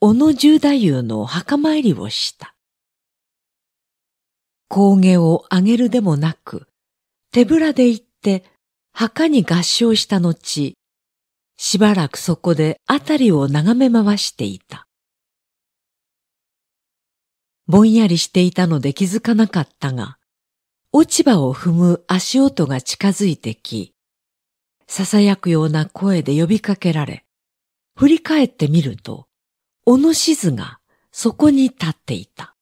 小野十太夫の墓参りをした。高下を上げるでもなく、手ぶらで行って墓に合唱した後、しばらくそこで辺りを眺め回していた。ぼんやりしていたので気づかなかったが、落ち葉を踏む足音が近づいてき、囁くような声で呼びかけられ、振り返ってみると、おのしずがそこに立っていた。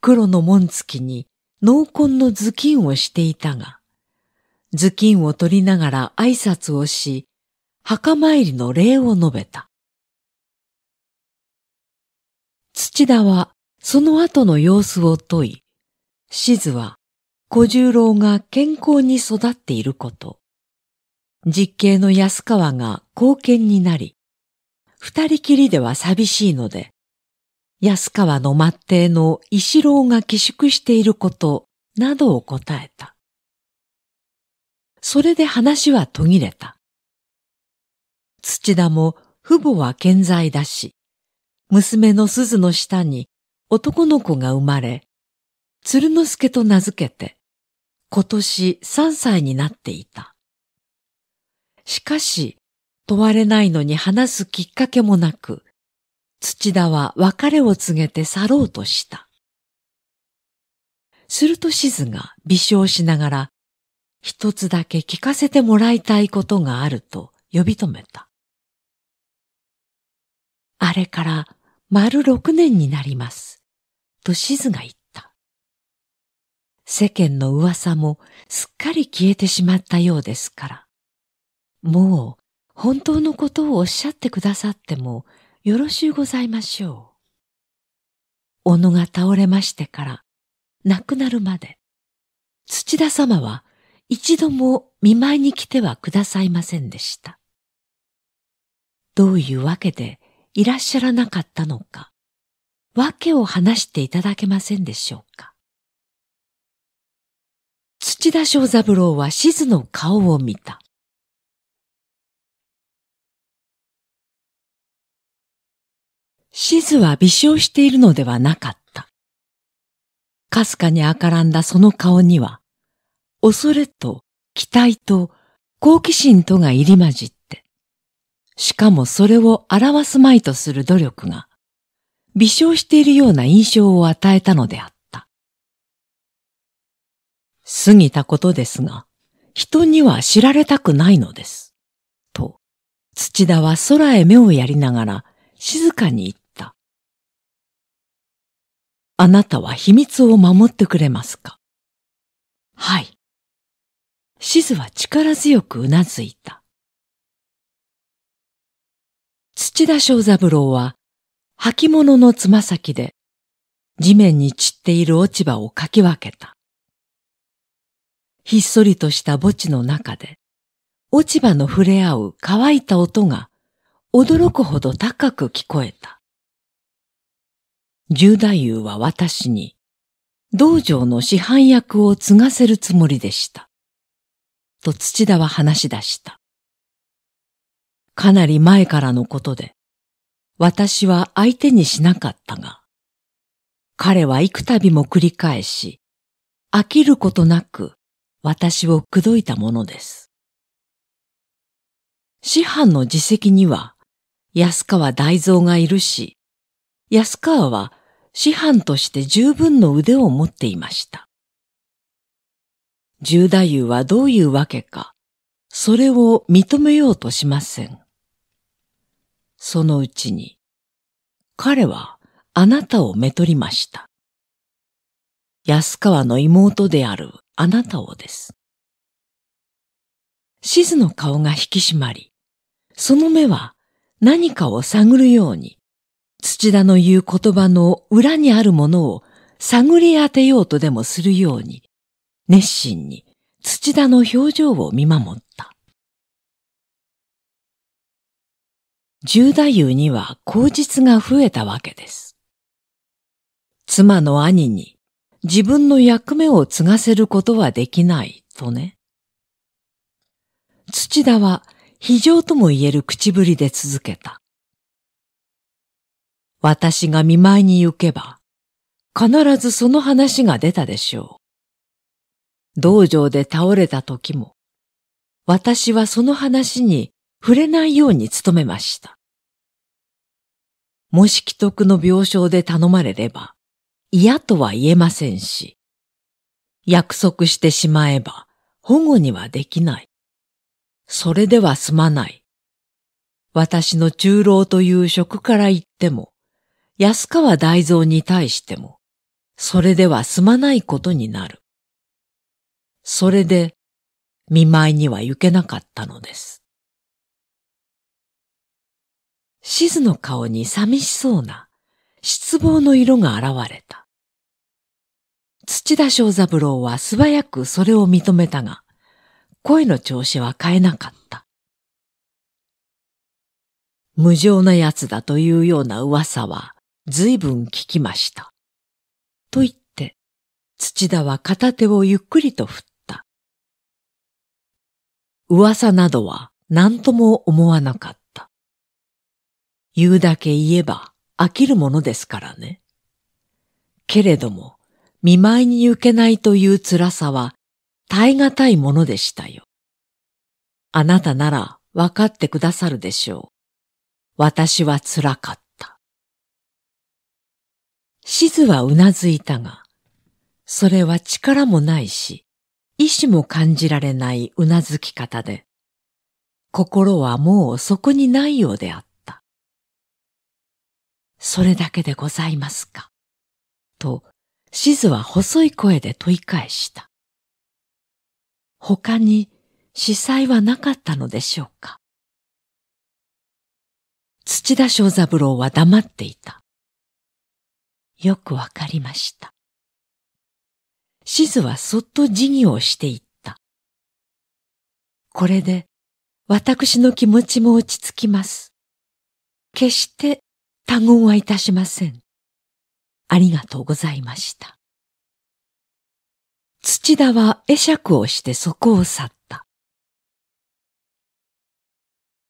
黒の紋付きに濃紺の頭巾をしていたが、頭巾を取りながら挨拶をし、墓参りの礼を述べた。土田はその後の様子を問い、静は小十郎が健康に育っていること、実刑の安川が後見になり、二人きりでは寂しいので、安川の末帝の石郎が寄宿していることなどを答えた。それで話は途切れた。土田も父母は健在だし、娘の鈴の下に男の子が生まれ、鶴之助と名付けて、今年3歳になっていた。しかし、問われないのに話すきっかけもなく、土田は別れを告げて去ろうとした。すると静が微笑しながら、一つだけ聞かせてもらいたいことがあると呼び止めた。あれから丸六年になります。と静が言った。世間の噂もすっかり消えてしまったようですから。もう本当のことをおっしゃってくださってもよろしゅうございましょう。小野が倒れましてから亡くなるまで、土田様は一度も見舞いに来てはくださいませんでした。どういうわけでいらっしゃらなかったのか、わけを話していただけませんでしょうか。土田正三郎は静の顔を見た。静は微笑しているのではなかった。かすかに赤らんだその顔には、恐れと期待と好奇心とが入り混じった。しかもそれを表すまいとする努力が、微笑しているような印象を与えたのであった。過ぎたことですが、人には知られたくないのです。と、土田は空へ目をやりながら静かに言った。あなたは秘密を守ってくれますかはい。静は力強くうなずいた。土田正三郎は履物のつま先で地面に散っている落ち葉をかき分けた。ひっそりとした墓地の中で落ち葉の触れ合う乾いた音が驚くほど高く聞こえた。十太夫は私に道場の師範役を継がせるつもりでした。と土田は話し出した。かなり前からのことで、私は相手にしなかったが、彼は幾度も繰り返し、飽きることなく私を口説いたものです。師範の自責には安川大蔵がいるし、安川は師範として十分の腕を持っていました。十太夫はどういうわけか、それを認めようとしません。そのうちに、彼はあなたをめとりました。安川の妹であるあなたをです。静の顔が引き締まり、その目は何かを探るように、土田の言う言葉の裏にあるものを探り当てようとでもするように、熱心に土田の表情を見守っ十太夫には口実が増えたわけです。妻の兄に自分の役目を継がせることはできないとね。土田は非常とも言える口ぶりで続けた。私が見舞いに行けば、必ずその話が出たでしょう。道場で倒れた時も、私はその話に触れないように努めました。もし既得の病床で頼まれれば、嫌とは言えませんし、約束してしまえば保護にはできない。それでは済まない。私の中老という職から言っても、安川大蔵に対しても、それでは済まないことになる。それで、見舞いには行けなかったのです。シズの顔に寂しそうな、失望の色が現れた。土田正三郎は素早くそれを認めたが、声の調子は変えなかった。無情な奴だというような噂は随分聞きました。と言って、土田は片手をゆっくりと振った。噂などは何とも思わなかった。言うだけ言えば飽きるものですからね。けれども、見舞いに行けないという辛さは耐え難いものでしたよ。あなたならわかってくださるでしょう。私は辛かった。シズはうなずいたが、それは力もないし、意志も感じられないうなずき方で、心はもうそこにないようであった。それだけでございますか。と、シズは細い声で問い返した。他に司祭はなかったのでしょうか。土田正三郎は黙っていた。よくわかりました。シズはそっと辞儀をしていった。これで私の気持ちも落ち着きます。決して単語はいたしません。ありがとうございました。土田は会釈をしてそこを去った。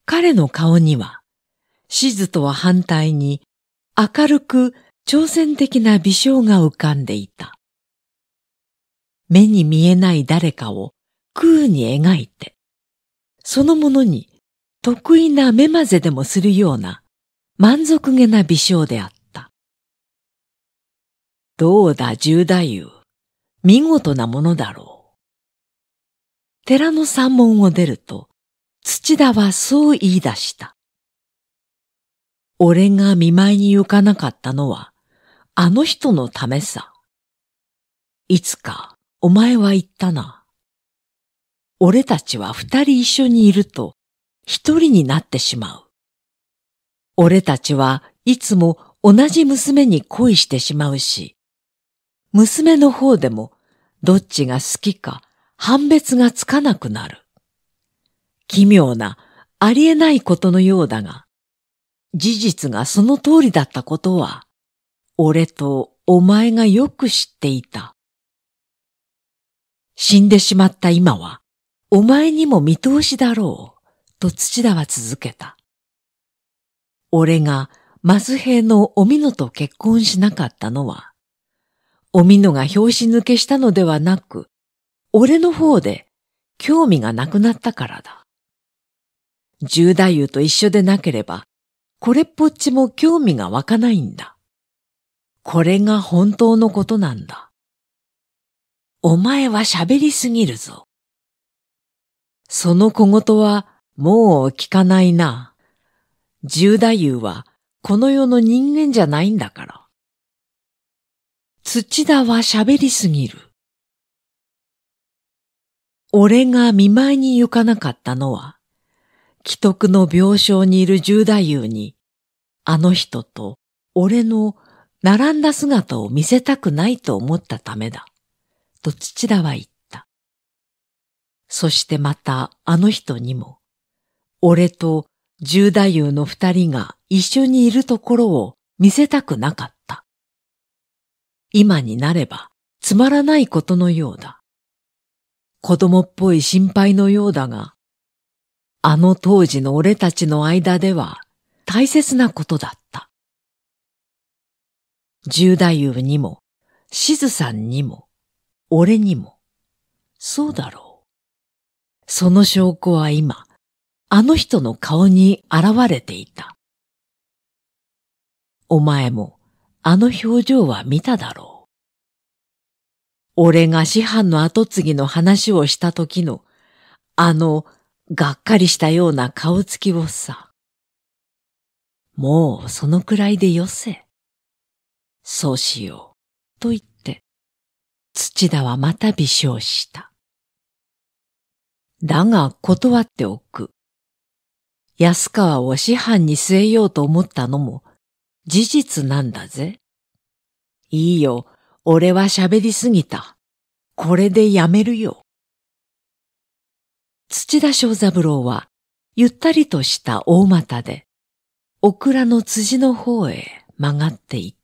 彼の顔には、静とは反対に明るく挑戦的な微笑が浮かんでいた。目に見えない誰かを空に描いて、そのものに得意な目混ぜでもするような満足げな微笑であった。どうだ十太夫、見事なものだろう。寺の山門を出ると、土田はそう言い出した。俺が見舞いに行かなかったのは、あの人のためさ。いつかお前は言ったな。俺たちは二人一緒にいると一人になってしまう。俺たちはいつも同じ娘に恋してしまうし、娘の方でもどっちが好きか判別がつかなくなる。奇妙な、ありえないことのようだが、事実がその通りだったことは、俺とお前がよく知っていた。死んでしまった今は、お前にも見通しだろう、と土田は続けた。俺がマスヘのおみのと結婚しなかったのは、おみのが拍子抜けしたのではなく、俺の方で興味がなくなったからだ。十太夫と一緒でなければ、これっぽっちも興味が湧かないんだ。これが本当のことなんだ。お前は喋りすぎるぞ。その小言はもう聞かないな。十太夫はこの世の人間じゃないんだから。土田は喋りすぎる。俺が見舞いに行かなかったのは、既得の病床にいる十太夫に、あの人と俺の並んだ姿を見せたくないと思ったためだ、と土田は言った。そしてまたあの人にも、俺と十大夫の二人が一緒にいるところを見せたくなかった。今になればつまらないことのようだ。子供っぽい心配のようだが、あの当時の俺たちの間では大切なことだった。十大夫にも、しずさんにも、俺にも、そうだろう。その証拠は今、あの人の顔に現れていた。お前もあの表情は見ただろう。俺が師範の後継ぎの話をした時のあのがっかりしたような顔つきをさ。もうそのくらいでよせ。そうしよう。と言って、土田はまた微笑した。だが断っておく。安川を師範に据えようと思ったのも事実なんだぜ。いいよ、俺は喋りすぎた。これでやめるよ。土田正三郎はゆったりとした大股で、オクラの辻の方へ曲がっていった。